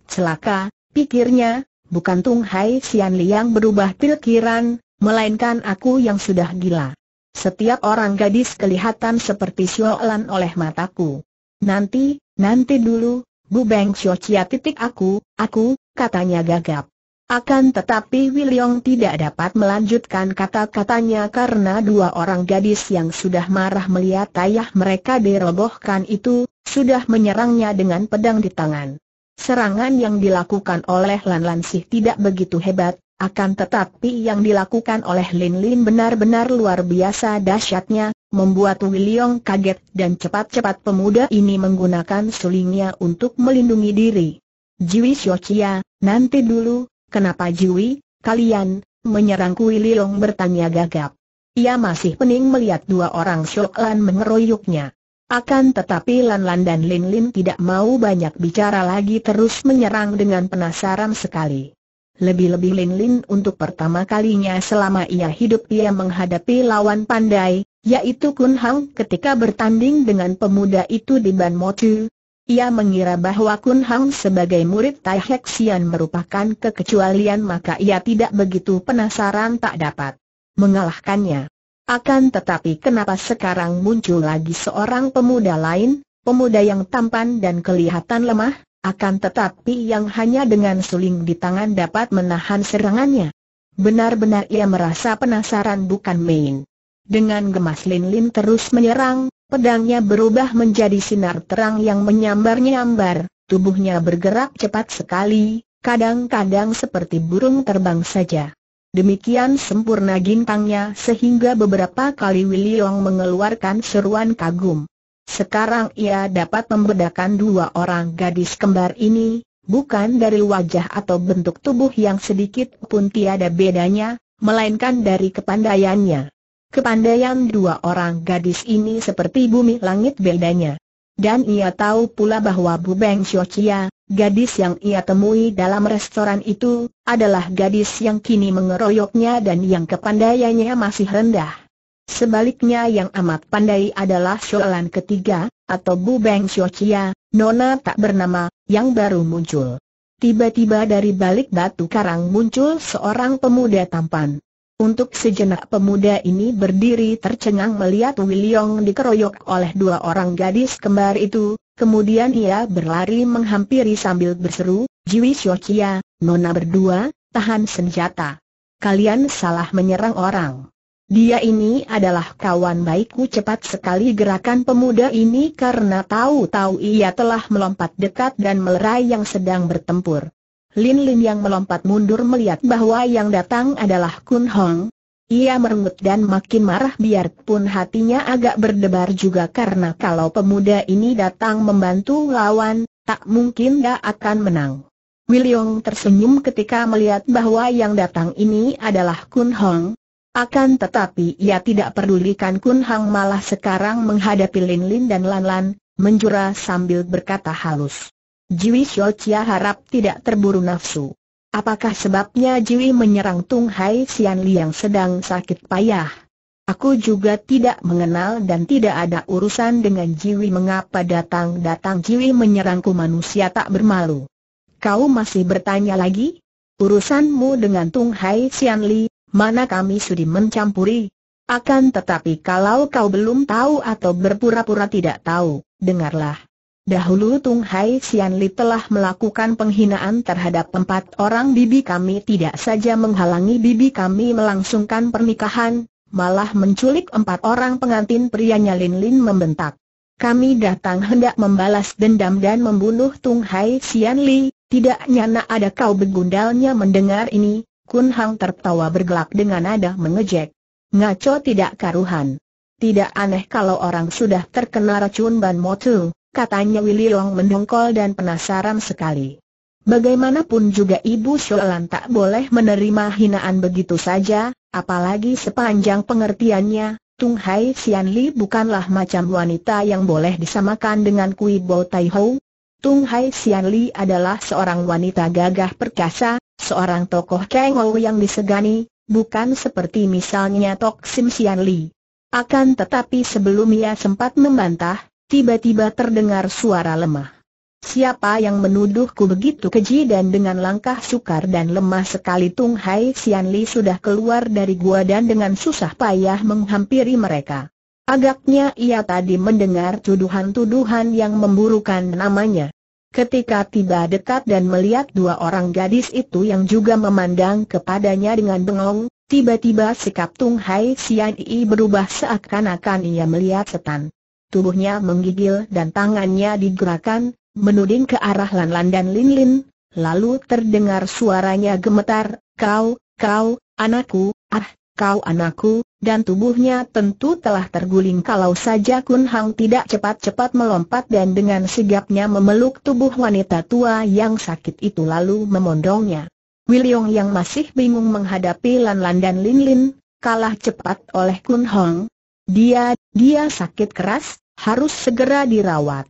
Celaka, pikirnya, bukan Tung Hai Sian Liang berubah pikiran, melainkan aku yang sudah gila. Setiap orang gadis kelihatan seperti Shoklan oleh mataku. Nanti, nanti dulu, Bu Beng Chia titik aku, aku, katanya gagap. Akan tetapi Wiliong tidak dapat melanjutkan kata-katanya karena dua orang gadis yang sudah marah melihat ayah mereka dirobohkan itu, sudah menyerangnya dengan pedang di tangan. Serangan yang dilakukan oleh Lan Sih tidak begitu hebat, akan tetapi yang dilakukan oleh Lin Lin benar-benar luar biasa dahsyatnya, membuat Wiliong kaget dan cepat-cepat pemuda ini menggunakan sulingnya untuk melindungi diri. Jiwi Xiochia, nanti dulu, kenapa Jiwi, kalian, menyerang Wiliong bertanya gagap. Ia masih pening melihat dua orang Shok mengeroyoknya. Akan tetapi Lan Lan dan Lin Lin tidak mau banyak bicara lagi terus menyerang dengan penasaran sekali. Lebih-lebih Lin Lin untuk pertama kalinya selama ia hidup ia menghadapi lawan pandai, yaitu Kun Hang ketika bertanding dengan pemuda itu di Ban Mo Chu. Ia mengira bahwa Kun Hang sebagai murid Tai Hek Sian merupakan kekecualian maka ia tidak begitu penasaran tak dapat mengalahkannya. Akan tetapi kenapa sekarang muncul lagi seorang pemuda lain, pemuda yang tampan dan kelihatan lemah? Akan tetapi yang hanya dengan suling di tangan dapat menahan serangannya. Benar-benar ia merasa penasaran bukan main. Dengan gemas Lin Lin terus menyerang, pedangnya berubah menjadi sinar terang yang menyambar-nyambar, tubuhnya bergerak cepat sekali, kadang-kadang seperti burung terbang saja. Demikian sempurna gintangnya sehingga beberapa kali Wiliong mengeluarkan seruan kagum. Sekarang ia dapat membedakan dua orang gadis kembar ini, bukan dari wajah atau bentuk tubuh yang sedikit pun tiada bedanya, melainkan dari kepandaiannya. Kepandaian dua orang gadis ini seperti bumi langit bedanya. Dan ia tahu pula bahwa Bu Beng Chia, gadis yang ia temui dalam restoran itu, adalah gadis yang kini mengeroyoknya dan yang kepandaiannya masih rendah. Sebaliknya yang amat pandai adalah soalan ketiga, atau Bu Beng Xiaochia, nona tak bernama, yang baru muncul. Tiba-tiba dari balik batu karang muncul seorang pemuda tampan. Untuk sejenak pemuda ini berdiri tercengang melihat Wiliong dikeroyok oleh dua orang gadis kembar itu, kemudian ia berlari menghampiri sambil berseru, Jiwi Xiaochia, nona berdua, tahan senjata. Kalian salah menyerang orang. Dia ini adalah kawan baikku cepat sekali gerakan pemuda ini karena tahu-tahu ia telah melompat dekat dan melerai yang sedang bertempur. Lin Lin yang melompat mundur melihat bahwa yang datang adalah Kun Hong. Ia merengut dan makin marah biarpun hatinya agak berdebar juga karena kalau pemuda ini datang membantu lawan, tak mungkin dia akan menang. Yong tersenyum ketika melihat bahwa yang datang ini adalah Kun Hong. Akan tetapi ia tidak pedulikan Kun Hang malah sekarang menghadapi Lin Lin dan Lan Lan, menjura sambil berkata halus. Jiwi Xiao Chia harap tidak terburu nafsu. Apakah sebabnya Jiwi menyerang Tung Hai Sian yang sedang sakit payah? Aku juga tidak mengenal dan tidak ada urusan dengan Jiwi mengapa datang-datang Jiwi menyerangku manusia tak bermalu. Kau masih bertanya lagi? Urusanmu dengan Tung Hai Sian Li, mana kami sudi mencampuri. Akan tetapi kalau kau belum tahu atau berpura-pura tidak tahu, dengarlah. Dahulu Tung Hai Sian Li telah melakukan penghinaan terhadap empat orang bibi kami tidak saja menghalangi bibi kami melangsungkan pernikahan, malah menculik empat orang pengantin prianya Lin Lin membentak. Kami datang hendak membalas dendam dan membunuh Tung Hai Sian Li, tidak nyana ada kau begundalnya mendengar ini, Kun Hang tertawa bergelak dengan nada mengejek. Ngaco tidak karuhan. Tidak aneh kalau orang sudah terkena racun ban motu, katanya Willy Long mendongkol dan penasaran sekali. Bagaimanapun juga Ibu Sholan tak boleh menerima hinaan begitu saja, apalagi sepanjang pengertiannya, Tung Hai Sian Li bukanlah macam wanita yang boleh disamakan dengan Kui Bo Tai Ho. Tung Hai Sian Li adalah seorang wanita gagah perkasa, seorang tokoh Kengou yang disegani, bukan seperti misalnya Tok Sim Sian Li. Akan tetapi sebelum ia sempat membantah, tiba-tiba terdengar suara lemah. Siapa yang menuduhku begitu keji dan dengan langkah sukar dan lemah sekali Tung Hai Sian Li sudah keluar dari gua dan dengan susah payah menghampiri mereka. Agaknya ia tadi mendengar tuduhan-tuduhan yang memburukan namanya. Ketika tiba dekat dan melihat dua orang gadis itu yang juga memandang kepadanya dengan bengong, tiba-tiba sikap Tung Hai Sian Yi berubah seakan-akan ia melihat setan. Tubuhnya menggigil dan tangannya digerakkan, menuding ke arah Lan Lan dan Lin Lin, lalu terdengar suaranya gemetar, kau, kau, anakku, ah, kau anakku, dan tubuhnya tentu telah terguling kalau saja Kun Hang tidak cepat-cepat melompat dan dengan sigapnya memeluk tubuh wanita tua yang sakit itu lalu memondongnya. Wiliong yang masih bingung menghadapi Lan Lan dan Lin Lin, kalah cepat oleh Kun Hong. Dia, dia sakit keras, harus segera dirawat.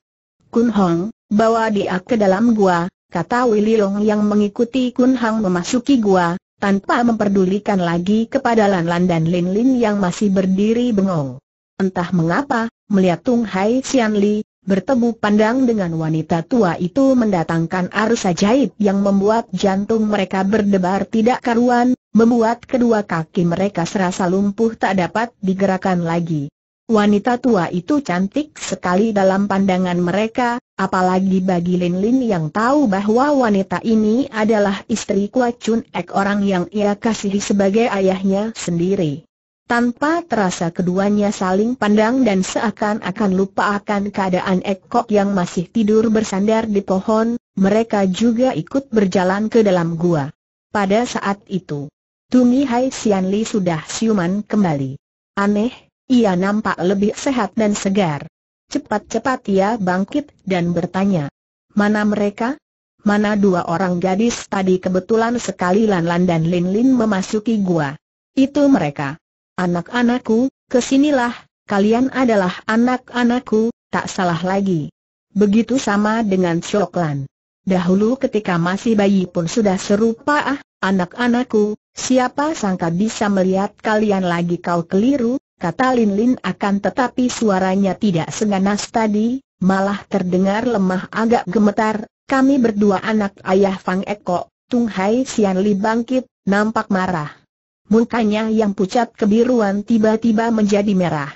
Kun Hong, bawa dia ke dalam gua, kata Wiliong yang mengikuti Kun Hang memasuki gua, tanpa memperdulikan lagi kepada Lan Lan dan Lin Lin yang masih berdiri bengong. Entah mengapa, melihat Tung Hai Xian Li, bertemu pandang dengan wanita tua itu mendatangkan arus ajaib yang membuat jantung mereka berdebar tidak karuan, membuat kedua kaki mereka serasa lumpuh tak dapat digerakkan lagi. Wanita tua itu cantik sekali dalam pandangan mereka, apalagi bagi Lin Lin yang tahu bahwa wanita ini adalah istri Kwa Chun Ek orang yang ia kasihi sebagai ayahnya sendiri. Tanpa terasa keduanya saling pandang dan seakan-akan lupa akan keadaan Ekok yang masih tidur bersandar di pohon, mereka juga ikut berjalan ke dalam gua. Pada saat itu, Tumi Hai Sian Li sudah siuman kembali. Aneh, ia nampak lebih sehat dan segar. Cepat-cepat ia bangkit dan bertanya. Mana mereka? Mana dua orang gadis tadi kebetulan sekali Lan Lan dan Lin Lin memasuki gua. Itu mereka. Anak-anakku, kesinilah, kalian adalah anak-anakku, tak salah lagi. Begitu sama dengan Choklan. Dahulu ketika masih bayi pun sudah serupa ah, anak-anakku, siapa sangka bisa melihat kalian lagi kau keliru, kata Lin Lin akan tetapi suaranya tidak senganas tadi, malah terdengar lemah agak gemetar, kami berdua anak ayah Fang Eko, Tung Hai Sian Li bangkit, nampak marah. Mukanya yang pucat kebiruan tiba-tiba menjadi merah.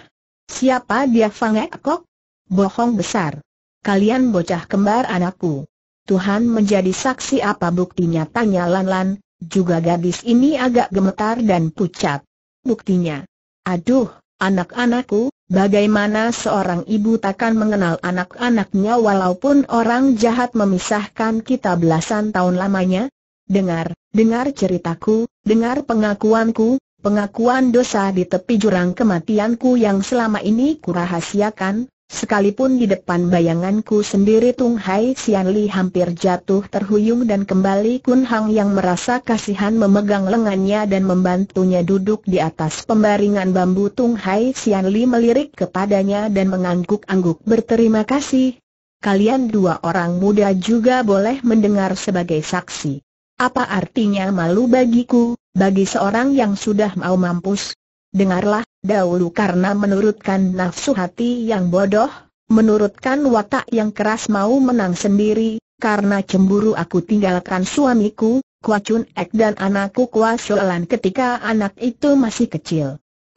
Siapa dia Fang Eko? Bohong besar. Kalian bocah kembar anakku. Tuhan menjadi saksi apa buktinya tanya Lan Lan, juga gadis ini agak gemetar dan pucat. Buktinya, Aduh, anak-anakku, bagaimana seorang ibu takkan mengenal anak-anaknya walaupun orang jahat memisahkan kita belasan tahun lamanya? Dengar, dengar ceritaku, dengar pengakuanku, pengakuan dosa di tepi jurang kematianku yang selama ini kurahasiakan, Sekalipun di depan bayanganku sendiri Tung Hai Sian Li hampir jatuh terhuyung dan kembali Kun Hang yang merasa kasihan memegang lengannya dan membantunya duduk di atas pembaringan bambu Tung Hai Sian Li melirik kepadanya dan mengangguk-angguk berterima kasih. Kalian dua orang muda juga boleh mendengar sebagai saksi. Apa artinya malu bagiku, bagi seorang yang sudah mau mampus? Dengarlah, dahulu karena menurutkan nafsu hati yang bodoh, menurutkan watak yang keras mau menang sendiri, karena cemburu aku tinggalkan suamiku, Kua Chun Ek dan anakku Kua Sholan ketika anak itu masih kecil.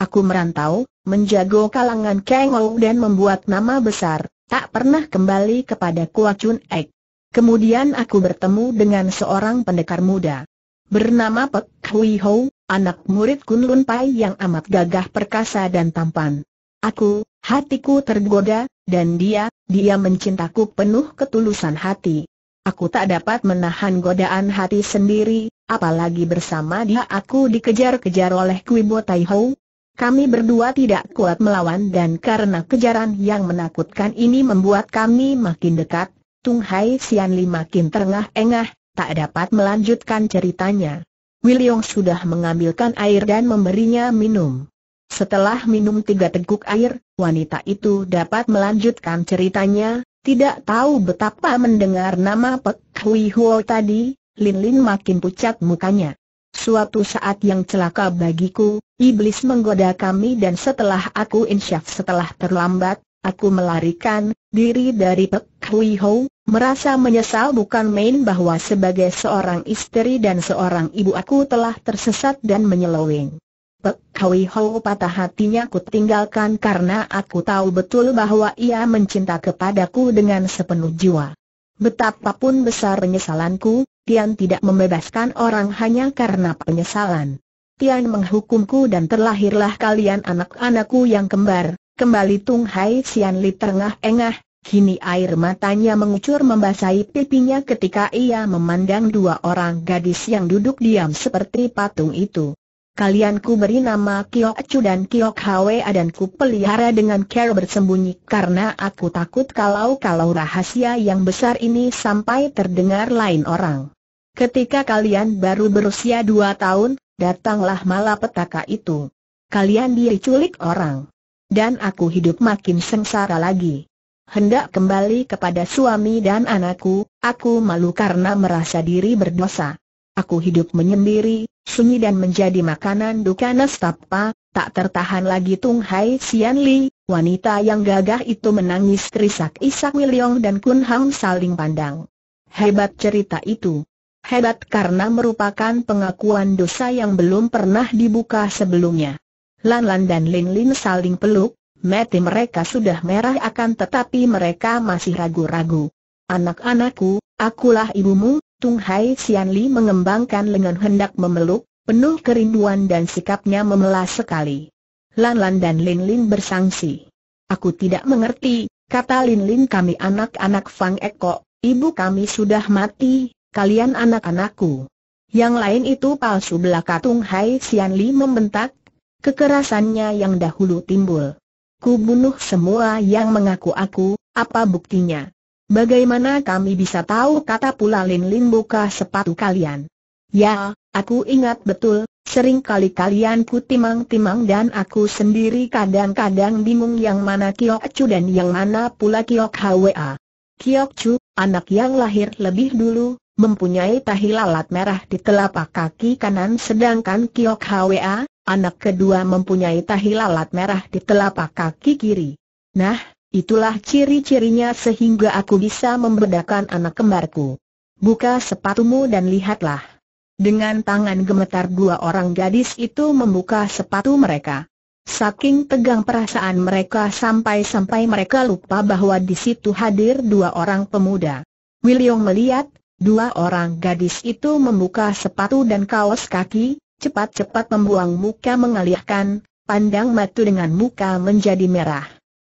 Aku merantau, menjago kalangan Kang Ou dan membuat nama besar, tak pernah kembali kepada Kua Chun Ek. Kemudian aku bertemu dengan seorang pendekar muda bernama Pek Hui Ho, anak murid Kun Lun Pai yang amat gagah perkasa dan tampan. Aku, hatiku tergoda, dan dia, dia mencintaku penuh ketulusan hati. Aku tak dapat menahan godaan hati sendiri, apalagi bersama dia aku dikejar-kejar oleh Kui Bo Tai Ho. Kami berdua tidak kuat melawan dan karena kejaran yang menakutkan ini membuat kami makin dekat, Tung Hai Sian Li makin terengah-engah, tak dapat melanjutkan ceritanya. William sudah mengambilkan air dan memberinya minum. Setelah minum tiga teguk air, wanita itu dapat melanjutkan ceritanya, tidak tahu betapa mendengar nama Pek Hui Huo tadi, Lin Lin makin pucat mukanya. Suatu saat yang celaka bagiku, iblis menggoda kami dan setelah aku insyaf setelah terlambat, aku melarikan diri dari Pek Hui Huo, Merasa menyesal bukan main bahwa sebagai seorang istri dan seorang ibu aku telah tersesat dan menyeloweng. Pek Ho patah hatinya ku tinggalkan karena aku tahu betul bahwa ia mencinta kepadaku dengan sepenuh jiwa. Betapapun besar penyesalanku, Tian tidak membebaskan orang hanya karena penyesalan. Tian menghukumku dan terlahirlah kalian anak-anakku yang kembar, kembali Tung Hai Sian Li terengah-engah, Kini air matanya mengucur membasahi pipinya ketika ia memandang dua orang gadis yang duduk diam seperti patung itu. Kalian ku beri nama Kiok Chu dan Kiok Hwe dan ku pelihara dengan care bersembunyi karena aku takut kalau-kalau rahasia yang besar ini sampai terdengar lain orang. Ketika kalian baru berusia dua tahun, datanglah malapetaka itu. Kalian diculik orang. Dan aku hidup makin sengsara lagi hendak kembali kepada suami dan anakku, aku malu karena merasa diri berdosa. Aku hidup menyendiri, sunyi dan menjadi makanan duka nestapa, tak tertahan lagi Tung Hai Xian Li, wanita yang gagah itu menangis terisak-isak Wiliong dan Kun Hang saling pandang. Hebat cerita itu. Hebat karena merupakan pengakuan dosa yang belum pernah dibuka sebelumnya. Lan Lan dan Lin Lin saling peluk, Mati mereka sudah merah akan tetapi mereka masih ragu-ragu. Anak-anakku, akulah ibumu, Tung Hai Sian Li mengembangkan lengan hendak memeluk, penuh kerinduan dan sikapnya memelas sekali. Lan Lan dan Lin Lin bersangsi. Aku tidak mengerti, kata Lin Lin kami anak-anak Fang Eko, ibu kami sudah mati, kalian anak-anakku. Yang lain itu palsu belaka Tung Hai Sian Li membentak, kekerasannya yang dahulu timbul Ku bunuh semua yang mengaku aku, apa buktinya? Bagaimana kami bisa tahu kata pula Lin Lin buka sepatu kalian? Ya, aku ingat betul, sering kali kalian ku timang-timang dan aku sendiri kadang-kadang bingung yang mana Kiok Chu dan yang mana pula Kiok Hwa. Kiok Chu, anak yang lahir lebih dulu, mempunyai tahi lalat merah di telapak kaki kanan sedangkan Kiok Hwa, anak kedua mempunyai tahi lalat merah di telapak kaki kiri. Nah, itulah ciri-cirinya sehingga aku bisa membedakan anak kembarku. Buka sepatumu dan lihatlah. Dengan tangan gemetar dua orang gadis itu membuka sepatu mereka. Saking tegang perasaan mereka sampai-sampai mereka lupa bahwa di situ hadir dua orang pemuda. William melihat, Dua orang gadis itu membuka sepatu dan kaos kaki, cepat-cepat membuang muka mengalihkan, pandang matu dengan muka menjadi merah.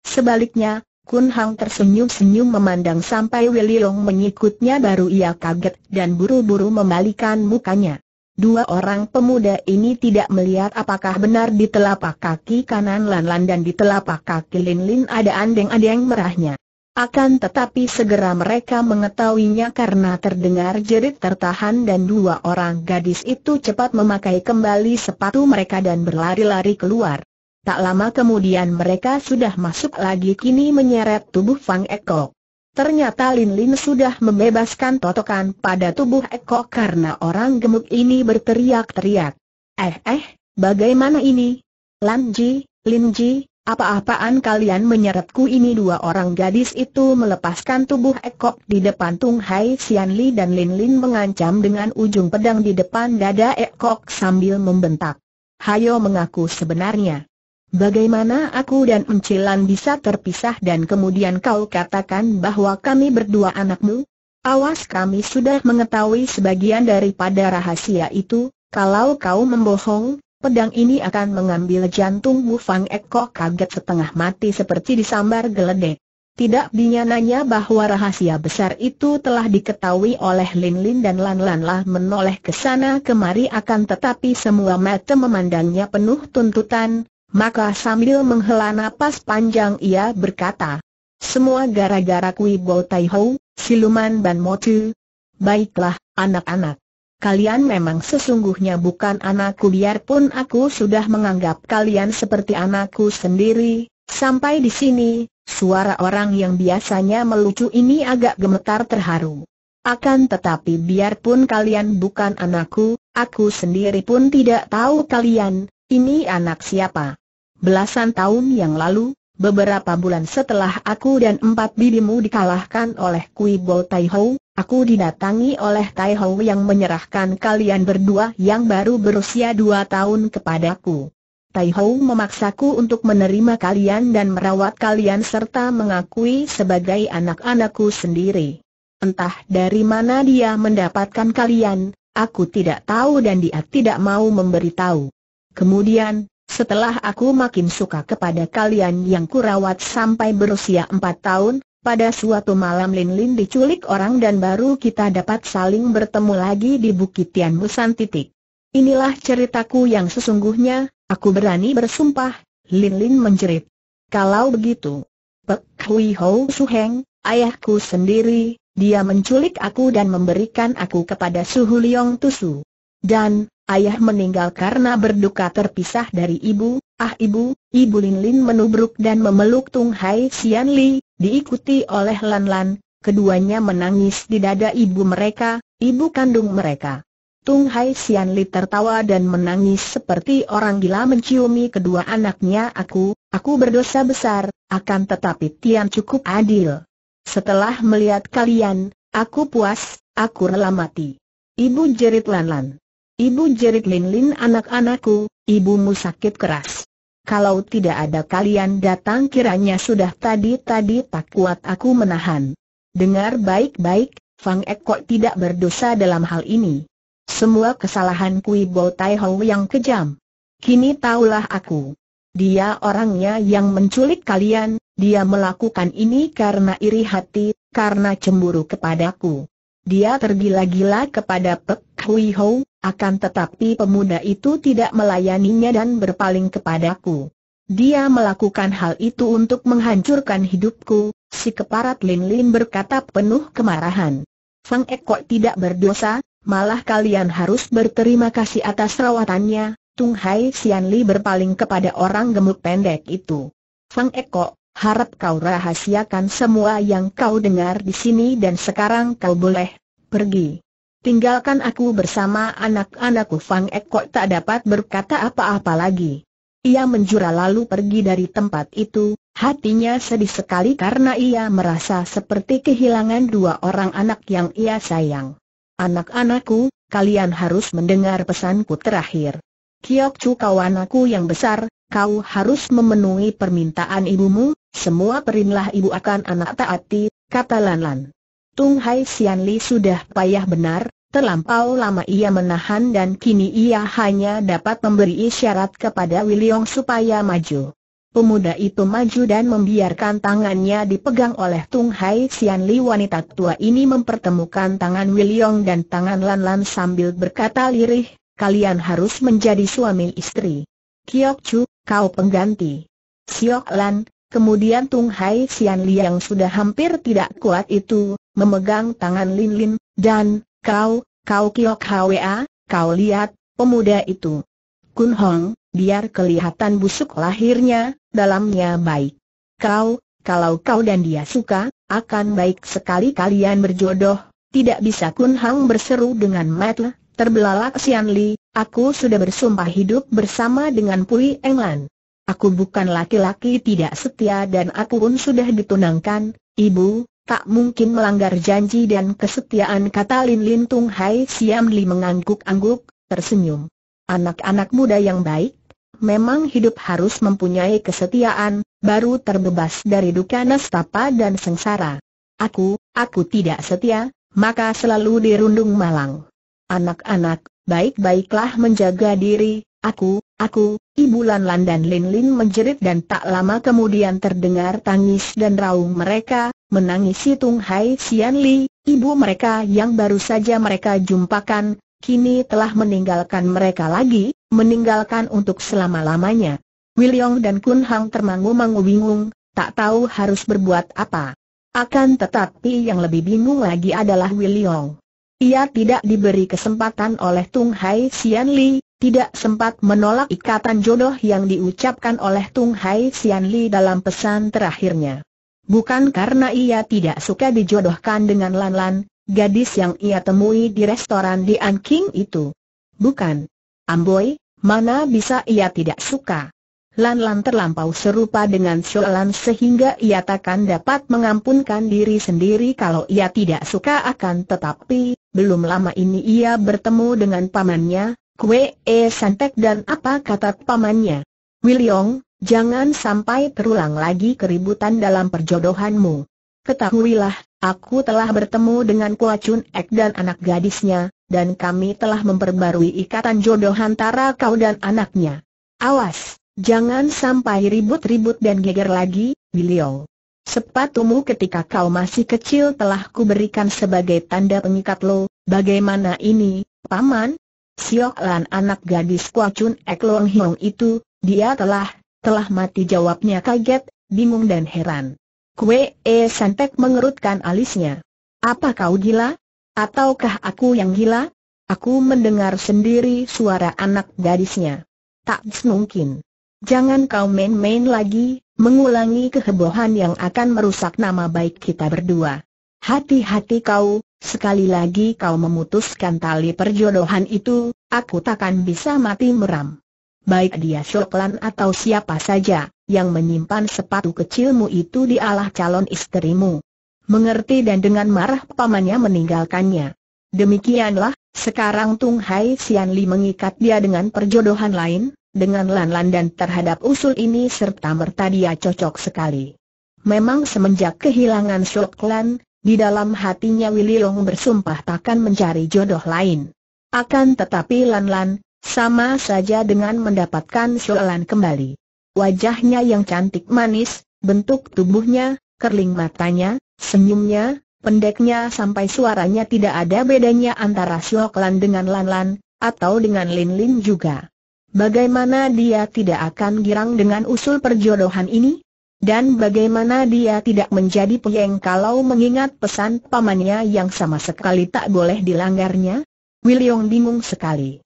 Sebaliknya, Kun Hang tersenyum-senyum memandang sampai Long mengikutnya baru ia kaget dan buru-buru membalikan mukanya. Dua orang pemuda ini tidak melihat apakah benar di telapak kaki kanan Lan Lan dan di telapak kaki Lin Lin ada andeng-andeng merahnya. Akan tetapi segera mereka mengetahuinya karena terdengar jerit tertahan dan dua orang gadis itu cepat memakai kembali sepatu mereka dan berlari-lari keluar. Tak lama kemudian mereka sudah masuk lagi kini menyeret tubuh Fang Eko. Ternyata Lin Lin sudah membebaskan totokan pada tubuh Eko karena orang gemuk ini berteriak-teriak. Eh eh, bagaimana ini? Lan Ji, Lin Ji, apa-apaan kalian menyeretku ini dua orang gadis itu melepaskan tubuh ekok di depan Tung Hai Sian Li dan Lin Lin mengancam dengan ujung pedang di depan dada ekok sambil membentak. Hayo mengaku sebenarnya. Bagaimana aku dan Encilan bisa terpisah dan kemudian kau katakan bahwa kami berdua anakmu? Awas kami sudah mengetahui sebagian daripada rahasia itu, kalau kau membohong, Pedang ini akan mengambil jantung Wu Fang Eko kaget setengah mati seperti disambar geledek. Tidak dinyananya bahwa rahasia besar itu telah diketahui oleh Lin Lin dan Lan Lan lah menoleh ke sana kemari akan tetapi semua mata memandangnya penuh tuntutan, maka sambil menghela napas panjang ia berkata, Semua gara-gara Kui Bo Tai Ho, Siluman Ban Tu. Baiklah, anak-anak kalian memang sesungguhnya bukan anakku biarpun aku sudah menganggap kalian seperti anakku sendiri. Sampai di sini, suara orang yang biasanya melucu ini agak gemetar terharu. Akan tetapi biarpun kalian bukan anakku, aku sendiri pun tidak tahu kalian, ini anak siapa. Belasan tahun yang lalu, Beberapa bulan setelah aku dan empat bibimu dikalahkan oleh Kui Bol Tai Ho, aku didatangi oleh Tai Ho yang menyerahkan kalian berdua yang baru berusia dua tahun kepadaku. Tai Ho memaksaku untuk menerima kalian dan merawat kalian serta mengakui sebagai anak-anakku sendiri. Entah dari mana dia mendapatkan kalian, aku tidak tahu dan dia tidak mau memberitahu. Kemudian, setelah aku makin suka kepada kalian yang kurawat sampai berusia empat tahun, pada suatu malam Lin Lin diculik orang dan baru kita dapat saling bertemu lagi di Bukit Tian Busan titik. Inilah ceritaku yang sesungguhnya, aku berani bersumpah, Lin Lin menjerit. Kalau begitu, Pek Hui Su Suheng, ayahku sendiri, dia menculik aku dan memberikan aku kepada Suhu Liong Tusu. Dan, Ayah meninggal karena berduka terpisah dari ibu, ah ibu, ibu Lin Lin menubruk dan memeluk Tung Hai Xian Li, diikuti oleh Lan Lan, keduanya menangis di dada ibu mereka, ibu kandung mereka. Tung Hai Xian Li tertawa dan menangis seperti orang gila menciumi kedua anaknya aku, aku berdosa besar, akan tetapi Tian cukup adil. Setelah melihat kalian, aku puas, aku rela mati. Ibu jerit Lan Lan. Ibu jerit Lin Lin anak-anakku, ibumu sakit keras. Kalau tidak ada kalian datang kiranya sudah tadi-tadi tak kuat aku menahan. Dengar baik-baik, Fang Eko tidak berdosa dalam hal ini. Semua kesalahan Kui Bo Tai Ho yang kejam. Kini taulah aku. Dia orangnya yang menculik kalian, dia melakukan ini karena iri hati, karena cemburu kepadaku. Dia tergila-gila kepada Pek Hui Ho, akan tetapi pemuda itu tidak melayaninya dan berpaling kepadaku. Dia melakukan hal itu untuk menghancurkan hidupku, si keparat Lin Lin berkata penuh kemarahan. Fang Eko tidak berdosa, malah kalian harus berterima kasih atas rawatannya, Tung Hai Sian Li berpaling kepada orang gemuk pendek itu. Fang Eko, harap kau rahasiakan semua yang kau dengar di sini dan sekarang kau boleh pergi. Tinggalkan aku bersama anak-anakku Fang Eko tak dapat berkata apa-apa lagi. Ia menjura lalu pergi dari tempat itu, hatinya sedih sekali karena ia merasa seperti kehilangan dua orang anak yang ia sayang. Anak-anakku, kalian harus mendengar pesanku terakhir. Kiok Chu kawan aku yang besar, kau harus memenuhi permintaan ibumu, semua perintah ibu akan anak taati, kata Lan Lan. Tung Hai Sian Li sudah payah benar, terlampau lama ia menahan dan kini ia hanya dapat memberi isyarat kepada Wiliong supaya maju. Pemuda itu maju dan membiarkan tangannya dipegang oleh Tung Hai Sian Li wanita tua ini mempertemukan tangan Wiliong dan tangan Lan Lan sambil berkata lirih, kalian harus menjadi suami istri. Kiok Chu, kau pengganti. Siok Lan, kemudian Tung Hai Sian Li yang sudah hampir tidak kuat itu, memegang tangan Lin Lin, dan, kau, kau Kiok Hwa, kau lihat, pemuda itu. Kun Hong, biar kelihatan busuk lahirnya, dalamnya baik. Kau, kalau kau dan dia suka, akan baik sekali kalian berjodoh, tidak bisa Kun Hong berseru dengan matlah terbelalak Sian Li, aku sudah bersumpah hidup bersama dengan Pui Englan. Aku bukan laki-laki tidak setia dan aku pun sudah ditunangkan, ibu, tak mungkin melanggar janji dan kesetiaan kata Lin Lin Tung Hai Siam Li mengangguk-angguk, tersenyum. Anak-anak muda yang baik, memang hidup harus mempunyai kesetiaan, baru terbebas dari duka nestapa dan sengsara. Aku, aku tidak setia, maka selalu dirundung malang. Anak-anak, baik-baiklah menjaga diri, aku, aku, Ibu Lanlan dan Lin Lin menjerit dan tak lama kemudian terdengar tangis dan raung mereka, menangisi Tung Hai Sian Li, ibu mereka yang baru saja mereka jumpakan, kini telah meninggalkan mereka lagi, meninggalkan untuk selama-lamanya. Wiliong dan Kun Hang termangu-mangu bingung, tak tahu harus berbuat apa. Akan tetapi yang lebih bingung lagi adalah Wiliong. Ia tidak diberi kesempatan oleh Tung Hai Xian Li, tidak sempat menolak ikatan jodoh yang diucapkan oleh Tung Hai Xian Li dalam pesan terakhirnya. Bukan karena ia tidak suka dijodohkan dengan Lan Lan, gadis yang ia temui di restoran di Anqing itu. Bukan. Amboi, mana bisa ia tidak suka? Lan Lan terlampau serupa dengan Sholan sehingga ia takkan dapat mengampunkan diri sendiri kalau ia tidak suka akan tetapi, belum lama ini ia bertemu dengan pamannya, Kue E Santek dan apa kata pamannya? William, jangan sampai terulang lagi keributan dalam perjodohanmu. Ketahuilah, aku telah bertemu dengan Kwa Chun Ek dan anak gadisnya, dan kami telah memperbarui ikatan jodoh antara kau dan anaknya. Awas! Jangan sampai ribut-ribut dan geger lagi, Biliol. Sepatumu ketika kau masih kecil telah kuberikan sebagai tanda pengikat lo, bagaimana ini, Paman? Siok Lan anak gadis Kwa Chun Ek Long Hiong itu, dia telah, telah mati jawabnya kaget, bingung dan heran. Kue E Santek mengerutkan alisnya. Apa kau gila? Ataukah aku yang gila? Aku mendengar sendiri suara anak gadisnya. Tak mungkin. Jangan kau main-main lagi, mengulangi kehebohan yang akan merusak nama baik kita berdua. Hati-hati kau, sekali lagi kau memutuskan tali perjodohan itu, aku takkan bisa mati meram. Baik dia Shoklan atau siapa saja, yang menyimpan sepatu kecilmu itu di dialah calon istrimu. Mengerti dan dengan marah pamannya meninggalkannya. Demikianlah, sekarang Tung Hai Sian Li mengikat dia dengan perjodohan lain, dengan Lan Lan dan terhadap usul ini serta merta dia cocok sekali. Memang semenjak kehilangan Shok Lan, di dalam hatinya Willy Long bersumpah takkan mencari jodoh lain. Akan tetapi Lan Lan, sama saja dengan mendapatkan Shok Lan kembali. Wajahnya yang cantik manis, bentuk tubuhnya, kerling matanya, senyumnya, pendeknya sampai suaranya tidak ada bedanya antara Shok Lan dengan Lan Lan, atau dengan Lin Lin juga. Bagaimana dia tidak akan girang dengan usul perjodohan ini? Dan bagaimana dia tidak menjadi peyeng kalau mengingat pesan pamannya yang sama sekali tak boleh dilanggarnya? William bingung sekali.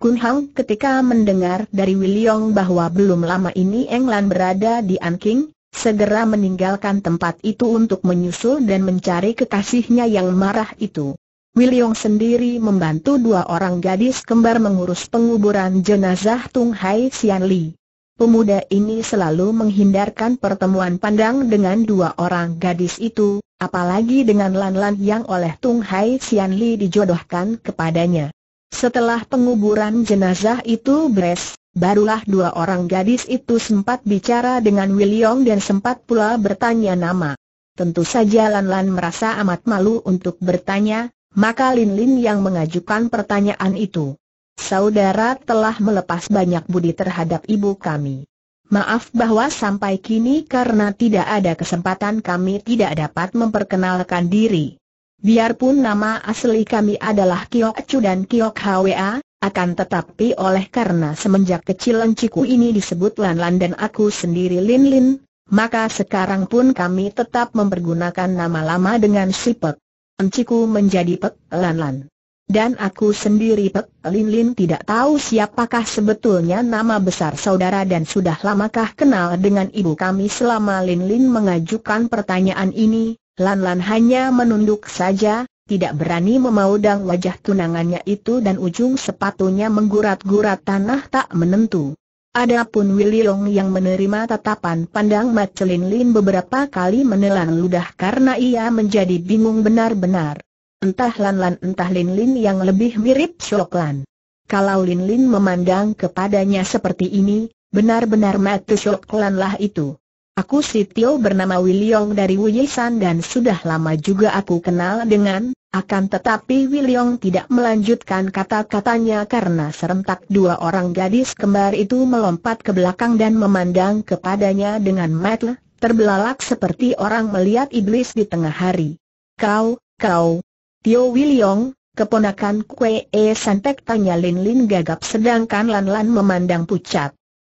Kun Hang ketika mendengar dari William bahwa belum lama ini England berada di Anking, segera meninggalkan tempat itu untuk menyusul dan mencari kekasihnya yang marah itu. William sendiri membantu dua orang gadis kembar mengurus penguburan jenazah Tung Hai Xian Li. Pemuda ini selalu menghindarkan pertemuan pandang dengan dua orang gadis itu, apalagi dengan Lan-Lan yang oleh Tung Hai Xian Li dijodohkan kepadanya. Setelah penguburan jenazah itu beres, barulah dua orang gadis itu sempat bicara dengan William dan sempat pula bertanya nama. Tentu saja Lan Lan merasa amat malu untuk bertanya, maka Lin Lin yang mengajukan pertanyaan itu. Saudara telah melepas banyak budi terhadap ibu kami. Maaf bahwa sampai kini karena tidak ada kesempatan kami tidak dapat memperkenalkan diri. Biarpun nama asli kami adalah Kiok Chu dan Kiok Hwa, akan tetapi oleh karena semenjak kecil lenciku ini disebut Lan Lan dan aku sendiri Lin Lin, maka sekarang pun kami tetap mempergunakan nama lama dengan Sipek enciku menjadi Pek Lan Lan. Dan aku sendiri Pek Lin Lin tidak tahu siapakah sebetulnya nama besar saudara dan sudah lamakah kenal dengan ibu kami selama Lin Lin mengajukan pertanyaan ini, Lan Lan hanya menunduk saja, tidak berani memaudang wajah tunangannya itu dan ujung sepatunya menggurat-gurat tanah tak menentu. Adapun Willy Long yang menerima tatapan pandang Macelin Lin beberapa kali menelan ludah karena ia menjadi bingung benar-benar. Entah Lan Lan entah Lin Lin yang lebih mirip Shok Lan. Kalau Lin Lin memandang kepadanya seperti ini, benar-benar mati Shok Lan lah itu. Aku si Tio bernama Wiliong dari Wuyisan dan sudah lama juga aku kenal dengan, akan tetapi Wiliong tidak melanjutkan kata-katanya karena serentak dua orang gadis kembar itu melompat ke belakang dan memandang kepadanya dengan mata terbelalak seperti orang melihat iblis di tengah hari. Kau, kau, Tio Wiliong, keponakan Kue E Santek tanya Lin Lin gagap sedangkan Lan Lan memandang pucat.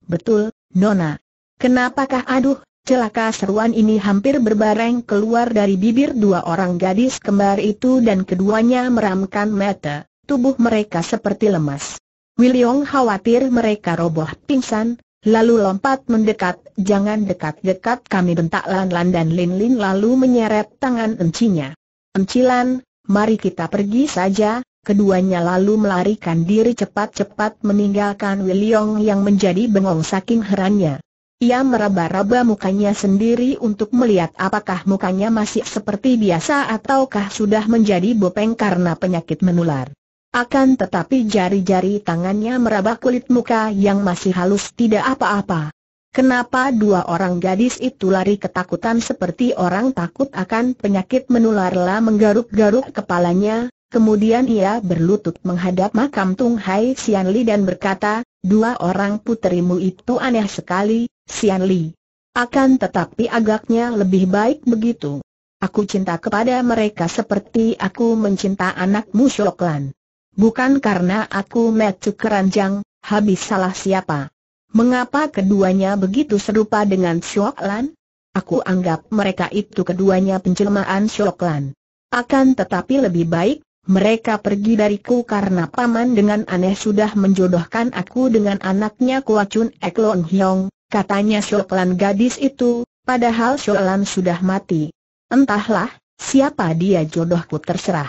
Betul, Nona. Kenapakah aduh, celaka seruan ini hampir berbareng keluar dari bibir dua orang gadis kembar itu dan keduanya meramkan mata, tubuh mereka seperti lemas. William khawatir mereka roboh pingsan, lalu lompat mendekat, jangan dekat-dekat kami bentak Lan Lan dan Lin Lin lalu menyeret tangan encinya. Encilan, mari kita pergi saja, Keduanya lalu melarikan diri cepat-cepat meninggalkan William yang menjadi bengong saking herannya. Ia meraba-raba mukanya sendiri untuk melihat apakah mukanya masih seperti biasa ataukah sudah menjadi bopeng karena penyakit menular. Akan tetapi jari-jari tangannya meraba kulit muka yang masih halus tidak apa-apa. Kenapa dua orang gadis itu lari ketakutan seperti orang takut akan penyakit menularlah menggaruk-garuk kepalanya, kemudian ia berlutut menghadap makam Tung Hai Xianli dan berkata, dua orang putrimu itu aneh sekali, Sian Li. Akan tetapi agaknya lebih baik begitu. Aku cinta kepada mereka seperti aku mencinta anakmu Shoklan. Bukan karena aku metu keranjang, habis salah siapa. Mengapa keduanya begitu serupa dengan Shoklan? Aku anggap mereka itu keduanya penjelmaan Shoklan. Akan tetapi lebih baik, mereka pergi dariku karena paman dengan aneh sudah menjodohkan aku dengan anaknya Kuacun Eklon Hyong, katanya Syoklan gadis itu, padahal Syoklan sudah mati. Entahlah, siapa dia jodohku terserah.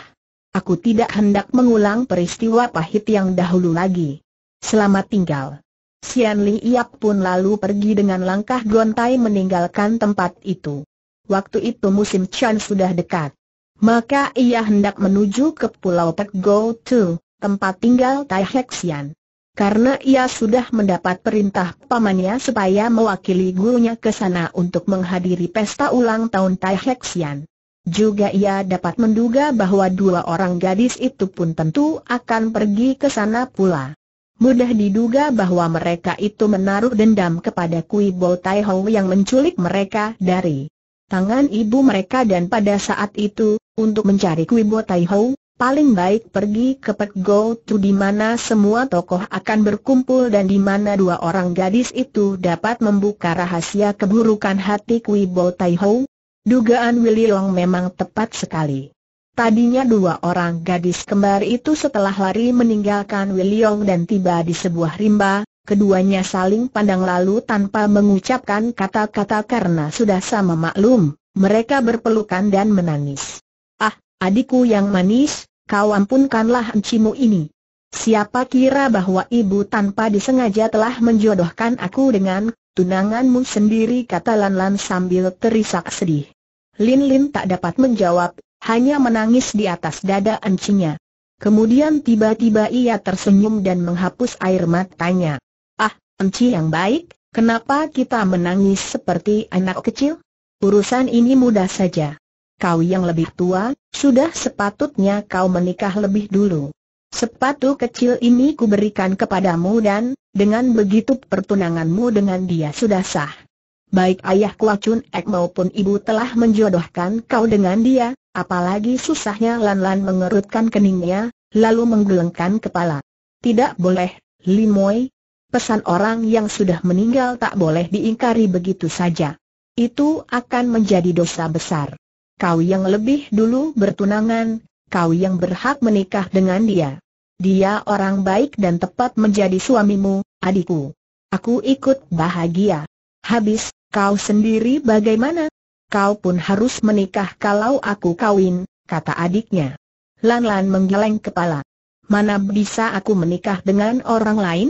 Aku tidak hendak mengulang peristiwa pahit yang dahulu lagi. Selamat tinggal. Sian Li Iap pun lalu pergi dengan langkah gontai meninggalkan tempat itu. Waktu itu musim Chan sudah dekat. Maka ia hendak menuju ke Pulau Pek Go Tu, tempat tinggal Tai Hek Sian karena ia sudah mendapat perintah pamannya supaya mewakili gurunya ke sana untuk menghadiri pesta ulang tahun Tai Hexian. Juga ia dapat menduga bahwa dua orang gadis itu pun tentu akan pergi ke sana pula. Mudah diduga bahwa mereka itu menaruh dendam kepada Kui Bo Tai Hong yang menculik mereka dari tangan ibu mereka dan pada saat itu, untuk mencari Kui Bo Tai Hong, paling baik pergi ke Pek Go Tu di mana semua tokoh akan berkumpul dan di mana dua orang gadis itu dapat membuka rahasia keburukan hati Kui Bo Tai Ho. Dugaan Willy Long memang tepat sekali. Tadinya dua orang gadis kembar itu setelah lari meninggalkan Willy Long dan tiba di sebuah rimba, keduanya saling pandang lalu tanpa mengucapkan kata-kata karena sudah sama maklum, mereka berpelukan dan menangis. Ah, adikku yang manis, kau ampunkanlah encimu ini. Siapa kira bahwa ibu tanpa disengaja telah menjodohkan aku dengan tunanganmu sendiri kata Lan Lan sambil terisak sedih. Lin Lin tak dapat menjawab, hanya menangis di atas dada encinya. Kemudian tiba-tiba ia tersenyum dan menghapus air matanya. Ah, enci yang baik, kenapa kita menangis seperti anak kecil? Urusan ini mudah saja kau yang lebih tua, sudah sepatutnya kau menikah lebih dulu. Sepatu kecil ini kuberikan kepadamu dan, dengan begitu pertunanganmu dengan dia sudah sah. Baik ayah Kuacun Ek maupun ibu telah menjodohkan kau dengan dia, apalagi susahnya Lan-Lan mengerutkan keningnya, lalu menggelengkan kepala. Tidak boleh, Limoi. Pesan orang yang sudah meninggal tak boleh diingkari begitu saja. Itu akan menjadi dosa besar kau yang lebih dulu bertunangan, kau yang berhak menikah dengan dia. Dia orang baik dan tepat menjadi suamimu, adikku. Aku ikut bahagia. Habis, kau sendiri bagaimana? Kau pun harus menikah kalau aku kawin, kata adiknya. Lan-lan menggeleng kepala. Mana bisa aku menikah dengan orang lain?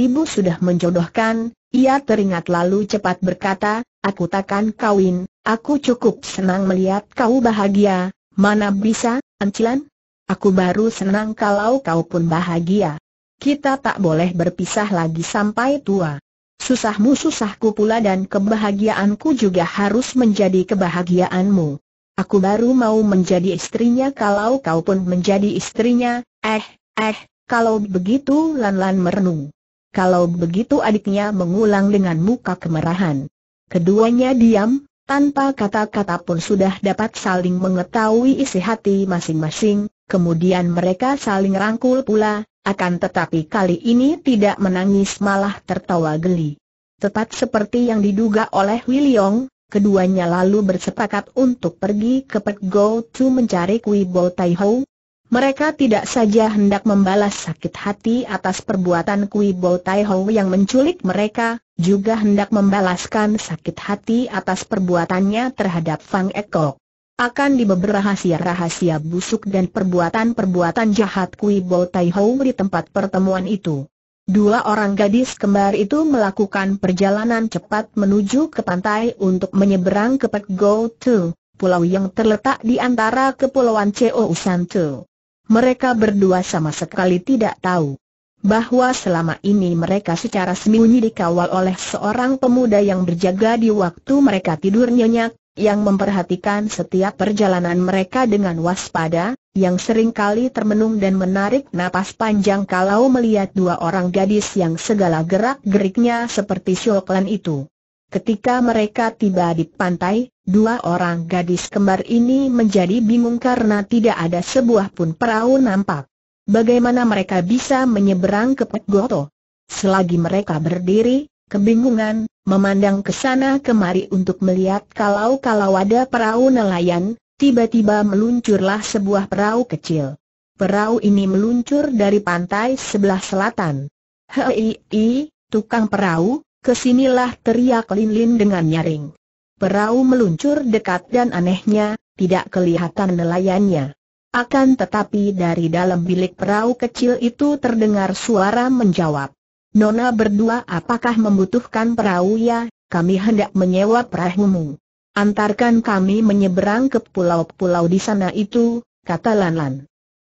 Ibu sudah menjodohkan, ia teringat lalu cepat berkata, aku takkan kawin, Aku cukup senang melihat kau bahagia, mana bisa, Ancilan? Aku baru senang kalau kau pun bahagia. Kita tak boleh berpisah lagi sampai tua. Susahmu susahku pula dan kebahagiaanku juga harus menjadi kebahagiaanmu. Aku baru mau menjadi istrinya kalau kau pun menjadi istrinya, eh, eh, kalau begitu Lan-Lan merenung. Kalau begitu adiknya mengulang dengan muka kemerahan. Keduanya diam, tanpa kata-kata pun sudah dapat saling mengetahui isi hati masing-masing, kemudian mereka saling rangkul pula, akan tetapi kali ini tidak menangis malah tertawa geli. Tepat seperti yang diduga oleh Wiliong, keduanya lalu bersepakat untuk pergi ke Pek Go Chu mencari Kui Bo Tai Hou. Mereka tidak saja hendak membalas sakit hati atas perbuatan Kui Bo Tai Ho yang menculik mereka, juga hendak membalaskan sakit hati atas perbuatannya terhadap Fang Eko. Akan beberapa rahasia-rahasia busuk dan perbuatan-perbuatan jahat Kui Bo Tai Ho di tempat pertemuan itu. Dua orang gadis kembar itu melakukan perjalanan cepat menuju ke pantai untuk menyeberang ke Pek Go Tu, pulau yang terletak di antara kepulauan Cheo Tu mereka berdua sama sekali tidak tahu bahwa selama ini mereka secara sembunyi dikawal oleh seorang pemuda yang berjaga di waktu mereka tidur nyenyak, yang memperhatikan setiap perjalanan mereka dengan waspada, yang seringkali termenung dan menarik napas panjang kalau melihat dua orang gadis yang segala gerak-geriknya seperti sioklan itu. Ketika mereka tiba di pantai, dua orang gadis kembar ini menjadi bingung karena tidak ada sebuah pun perahu nampak. Bagaimana mereka bisa menyeberang ke Pekgoto? Selagi mereka berdiri, kebingungan, memandang ke sana kemari untuk melihat kalau-kalau ada perahu nelayan, tiba-tiba meluncurlah sebuah perahu kecil. Perahu ini meluncur dari pantai sebelah selatan. Hei, tukang perahu, Kesinilah teriak Lin Lin dengan nyaring. Perahu meluncur dekat dan anehnya, tidak kelihatan nelayannya. Akan tetapi dari dalam bilik perahu kecil itu terdengar suara menjawab. Nona berdua apakah membutuhkan perahu ya, kami hendak menyewa perahumu. Antarkan kami menyeberang ke pulau-pulau di sana itu, kata Lan Lan.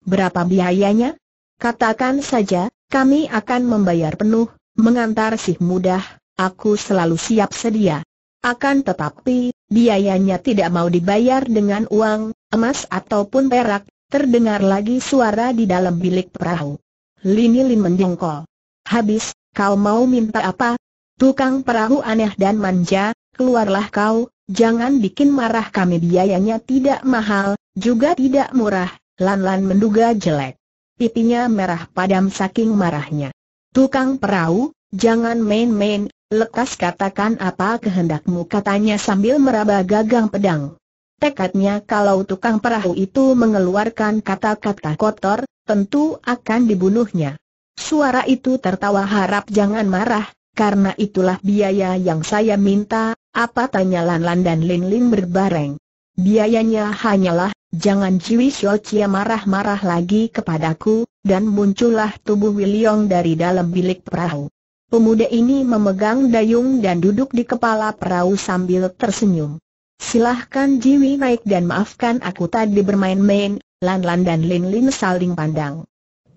Berapa biayanya? Katakan saja, kami akan membayar penuh, mengantar sih mudah, Aku selalu siap sedia. Akan tetapi, biayanya tidak mau dibayar dengan uang, emas ataupun perak, terdengar lagi suara di dalam bilik perahu. Lini Lin menjengkol. Habis, kau mau minta apa? Tukang perahu aneh dan manja, keluarlah kau, jangan bikin marah kami biayanya tidak mahal, juga tidak murah, Lan-Lan menduga jelek. Pipinya merah padam saking marahnya. Tukang perahu, jangan main-main, Lekas katakan apa kehendakmu katanya sambil meraba gagang pedang. Tekadnya kalau tukang perahu itu mengeluarkan kata-kata kotor, tentu akan dibunuhnya. Suara itu tertawa harap jangan marah, karena itulah biaya yang saya minta, apa tanya Lan Lan dan Lin Lin berbareng. Biayanya hanyalah, jangan Jiwi Xiao Chia marah-marah lagi kepadaku, dan muncullah tubuh Wiliong dari dalam bilik perahu. Pemuda ini memegang dayung dan duduk di kepala perahu sambil tersenyum. Silahkan Jiwi naik dan maafkan aku tadi bermain-main, Lan Lan dan Lin Lin saling pandang.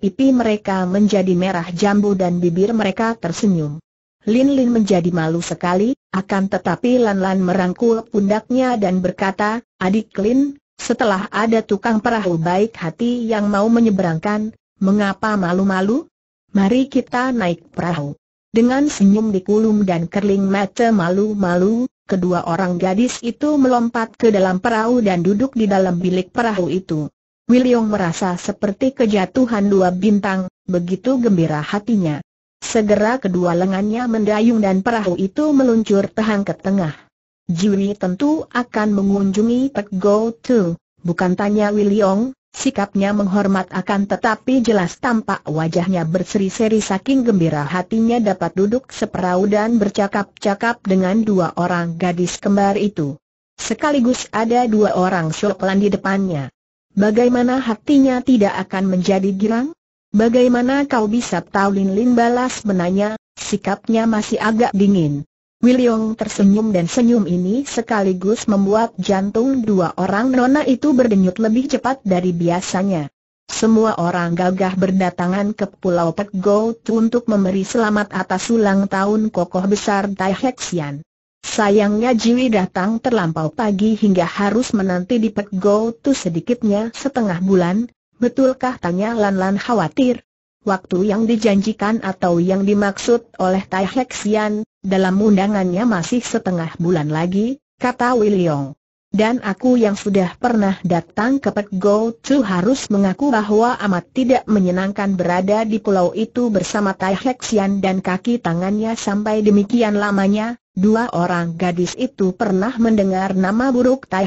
Pipi mereka menjadi merah jambu dan bibir mereka tersenyum. Lin Lin menjadi malu sekali, akan tetapi Lan Lan merangkul pundaknya dan berkata, Adik Lin, setelah ada tukang perahu baik hati yang mau menyeberangkan, mengapa malu-malu? Mari kita naik perahu. Dengan senyum di kulum dan kerling mata malu-malu, kedua orang gadis itu melompat ke dalam perahu dan duduk di dalam bilik perahu itu. William merasa seperti kejatuhan dua bintang, begitu gembira hatinya. Segera kedua lengannya mendayung dan perahu itu meluncur tehang ke tengah. Jiwi tentu akan mengunjungi Pek Go Tu, bukan tanya William, Sikapnya menghormat akan tetapi jelas tampak wajahnya berseri-seri saking gembira hatinya dapat duduk seperau dan bercakap-cakap dengan dua orang gadis kembar itu. Sekaligus ada dua orang syoklan di depannya. Bagaimana hatinya tidak akan menjadi girang? Bagaimana kau bisa tahu Lin Lin balas menanya, sikapnya masih agak dingin. Wiliong tersenyum dan senyum ini sekaligus membuat jantung dua orang nona itu berdenyut lebih cepat dari biasanya. Semua orang gagah berdatangan ke Pulau Pek untuk memberi selamat atas ulang tahun kokoh besar Tai Hexian. Sayangnya Jiwi datang terlampau pagi hingga harus menanti di Pek tu sedikitnya setengah bulan, betulkah tanya Lan Lan khawatir? Waktu yang dijanjikan atau yang dimaksud oleh Tai Hexian dalam undangannya masih setengah bulan lagi, kata William. Dan aku yang sudah pernah datang ke Pek Go Chu harus mengaku bahwa amat tidak menyenangkan berada di pulau itu bersama Tai dan kaki tangannya sampai demikian lamanya. Dua orang gadis itu pernah mendengar nama buruk Tai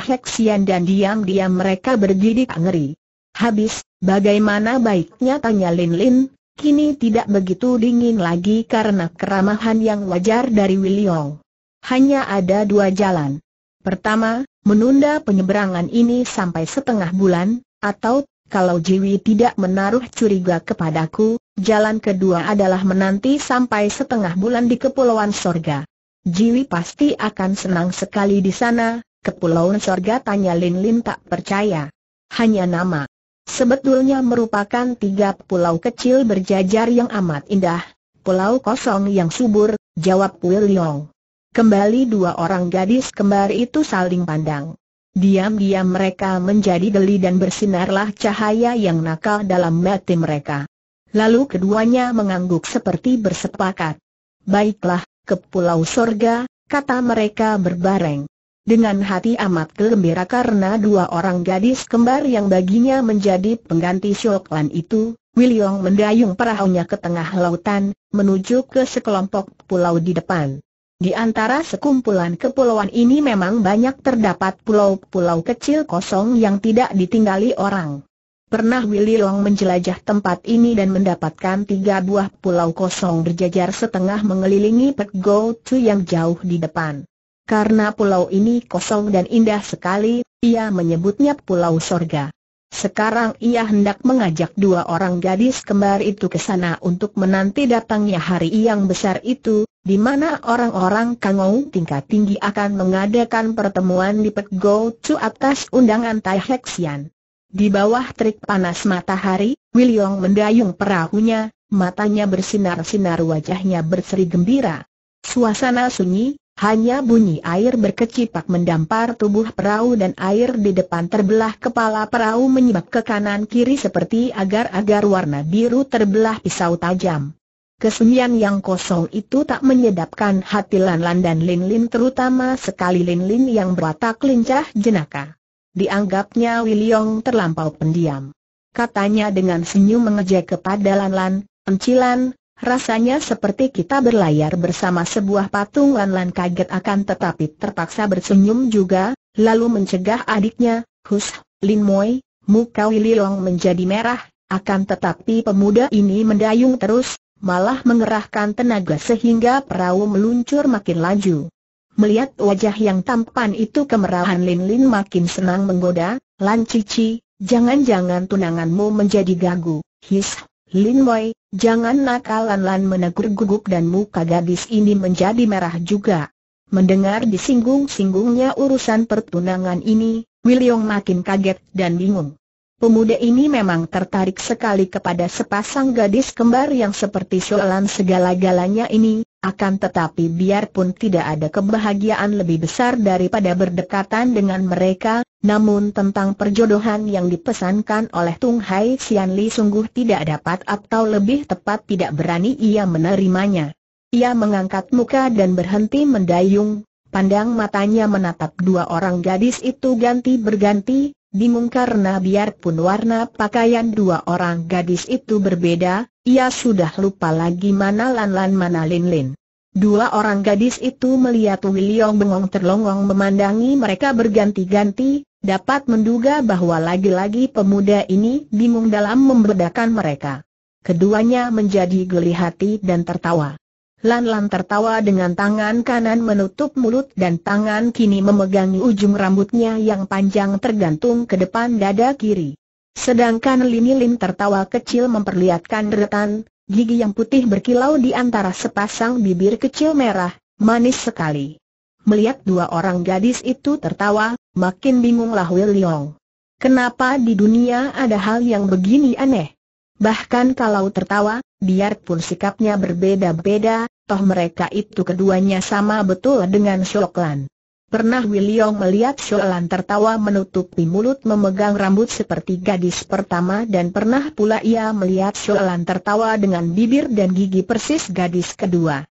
dan diam-diam mereka bergidik ngeri. Habis, bagaimana baiknya tanya Lin Lin, kini tidak begitu dingin lagi karena keramahan yang wajar dari Wiliong. Hanya ada dua jalan. Pertama, menunda penyeberangan ini sampai setengah bulan, atau kalau Jiwi tidak menaruh curiga kepadaku, jalan kedua adalah menanti sampai setengah bulan di Kepulauan Sorga. Jiwi pasti akan senang sekali di sana, Kepulauan Sorga tanya Lin Lin tak percaya. Hanya nama. Sebetulnya merupakan tiga pulau kecil berjajar yang amat indah, pulau kosong yang subur, jawab Wiliong. Kembali dua orang gadis kembar itu saling pandang. Diam-diam mereka menjadi geli dan bersinarlah cahaya yang nakal dalam mati mereka. Lalu keduanya mengangguk seperti bersepakat. Baiklah, ke pulau sorga, kata mereka berbareng dengan hati amat gembira karena dua orang gadis kembar yang baginya menjadi pengganti Shoklan itu, William mendayung perahunya ke tengah lautan, menuju ke sekelompok pulau di depan. Di antara sekumpulan kepulauan ini memang banyak terdapat pulau-pulau kecil kosong yang tidak ditinggali orang. Pernah Willy Long menjelajah tempat ini dan mendapatkan tiga buah pulau kosong berjajar setengah mengelilingi Pek Go Chu yang jauh di depan. Karena pulau ini kosong dan indah sekali, ia menyebutnya Pulau Sorga. Sekarang ia hendak mengajak dua orang gadis kembar itu ke sana untuk menanti datangnya hari yang besar itu, di mana orang-orang kangou tingkat tinggi akan mengadakan pertemuan di Pekgo Chu atas undangan Tai Hexian. Di bawah terik panas matahari, William mendayung perahunya, matanya bersinar-sinar wajahnya berseri gembira. Suasana sunyi, hanya bunyi air berkecipak mendampar tubuh perahu dan air di depan terbelah kepala perahu menyebab ke kanan kiri seperti agar-agar warna biru terbelah pisau tajam. Kesunyian yang kosong itu tak menyedapkan hati Lan Lan dan Lin Lin terutama sekali Lin Lin yang berwatak lincah jenaka. Dianggapnya Wiliong terlampau pendiam. Katanya dengan senyum mengejek kepada Lan Lan, Encilan, Rasanya seperti kita berlayar bersama sebuah patung Lan-Lan kaget akan tetapi terpaksa bersenyum juga, lalu mencegah adiknya, Hus, Lin Moi, muka long menjadi merah, akan tetapi pemuda ini mendayung terus, malah mengerahkan tenaga sehingga perahu meluncur makin laju. Melihat wajah yang tampan itu kemerahan Lin Lin makin senang menggoda, Lan Cici, jangan-jangan tunanganmu menjadi gagu, his, Lin Wei, jangan nakalan Lan menegur gugup dan muka gadis ini menjadi merah juga. Mendengar disinggung-singgungnya urusan pertunangan ini, William makin kaget dan bingung. Pemuda ini memang tertarik sekali kepada sepasang gadis kembar yang seperti soalan segala-galanya ini, akan tetapi biarpun tidak ada kebahagiaan lebih besar daripada berdekatan dengan mereka, namun tentang perjodohan yang dipesankan oleh Tung Hai Sian Li sungguh tidak dapat atau lebih tepat tidak berani ia menerimanya. Ia mengangkat muka dan berhenti mendayung, pandang matanya menatap dua orang gadis itu ganti berganti, bingung karena biarpun warna pakaian dua orang gadis itu berbeda, ia sudah lupa lagi mana Lan Lan mana Lin Lin. Dua orang gadis itu melihat William bengong terlongong memandangi mereka berganti-ganti, dapat menduga bahwa lagi-lagi pemuda ini bingung dalam membedakan mereka. Keduanya menjadi geli hati dan tertawa. Lan Lan tertawa dengan tangan kanan menutup mulut dan tangan kini memegangi ujung rambutnya yang panjang tergantung ke depan dada kiri. Sedangkan Lini tertawa kecil memperlihatkan deretan, gigi yang putih berkilau di antara sepasang bibir kecil merah, manis sekali. Melihat dua orang gadis itu tertawa, makin bingunglah Will Leong. Kenapa di dunia ada hal yang begini aneh? Bahkan kalau tertawa, biarpun sikapnya berbeda-beda, toh mereka itu keduanya sama betul dengan Shoklan. Pernah William melihat Shoalan tertawa menutupi mulut memegang rambut seperti gadis pertama dan pernah pula ia melihat Shoalan tertawa dengan bibir dan gigi persis gadis kedua.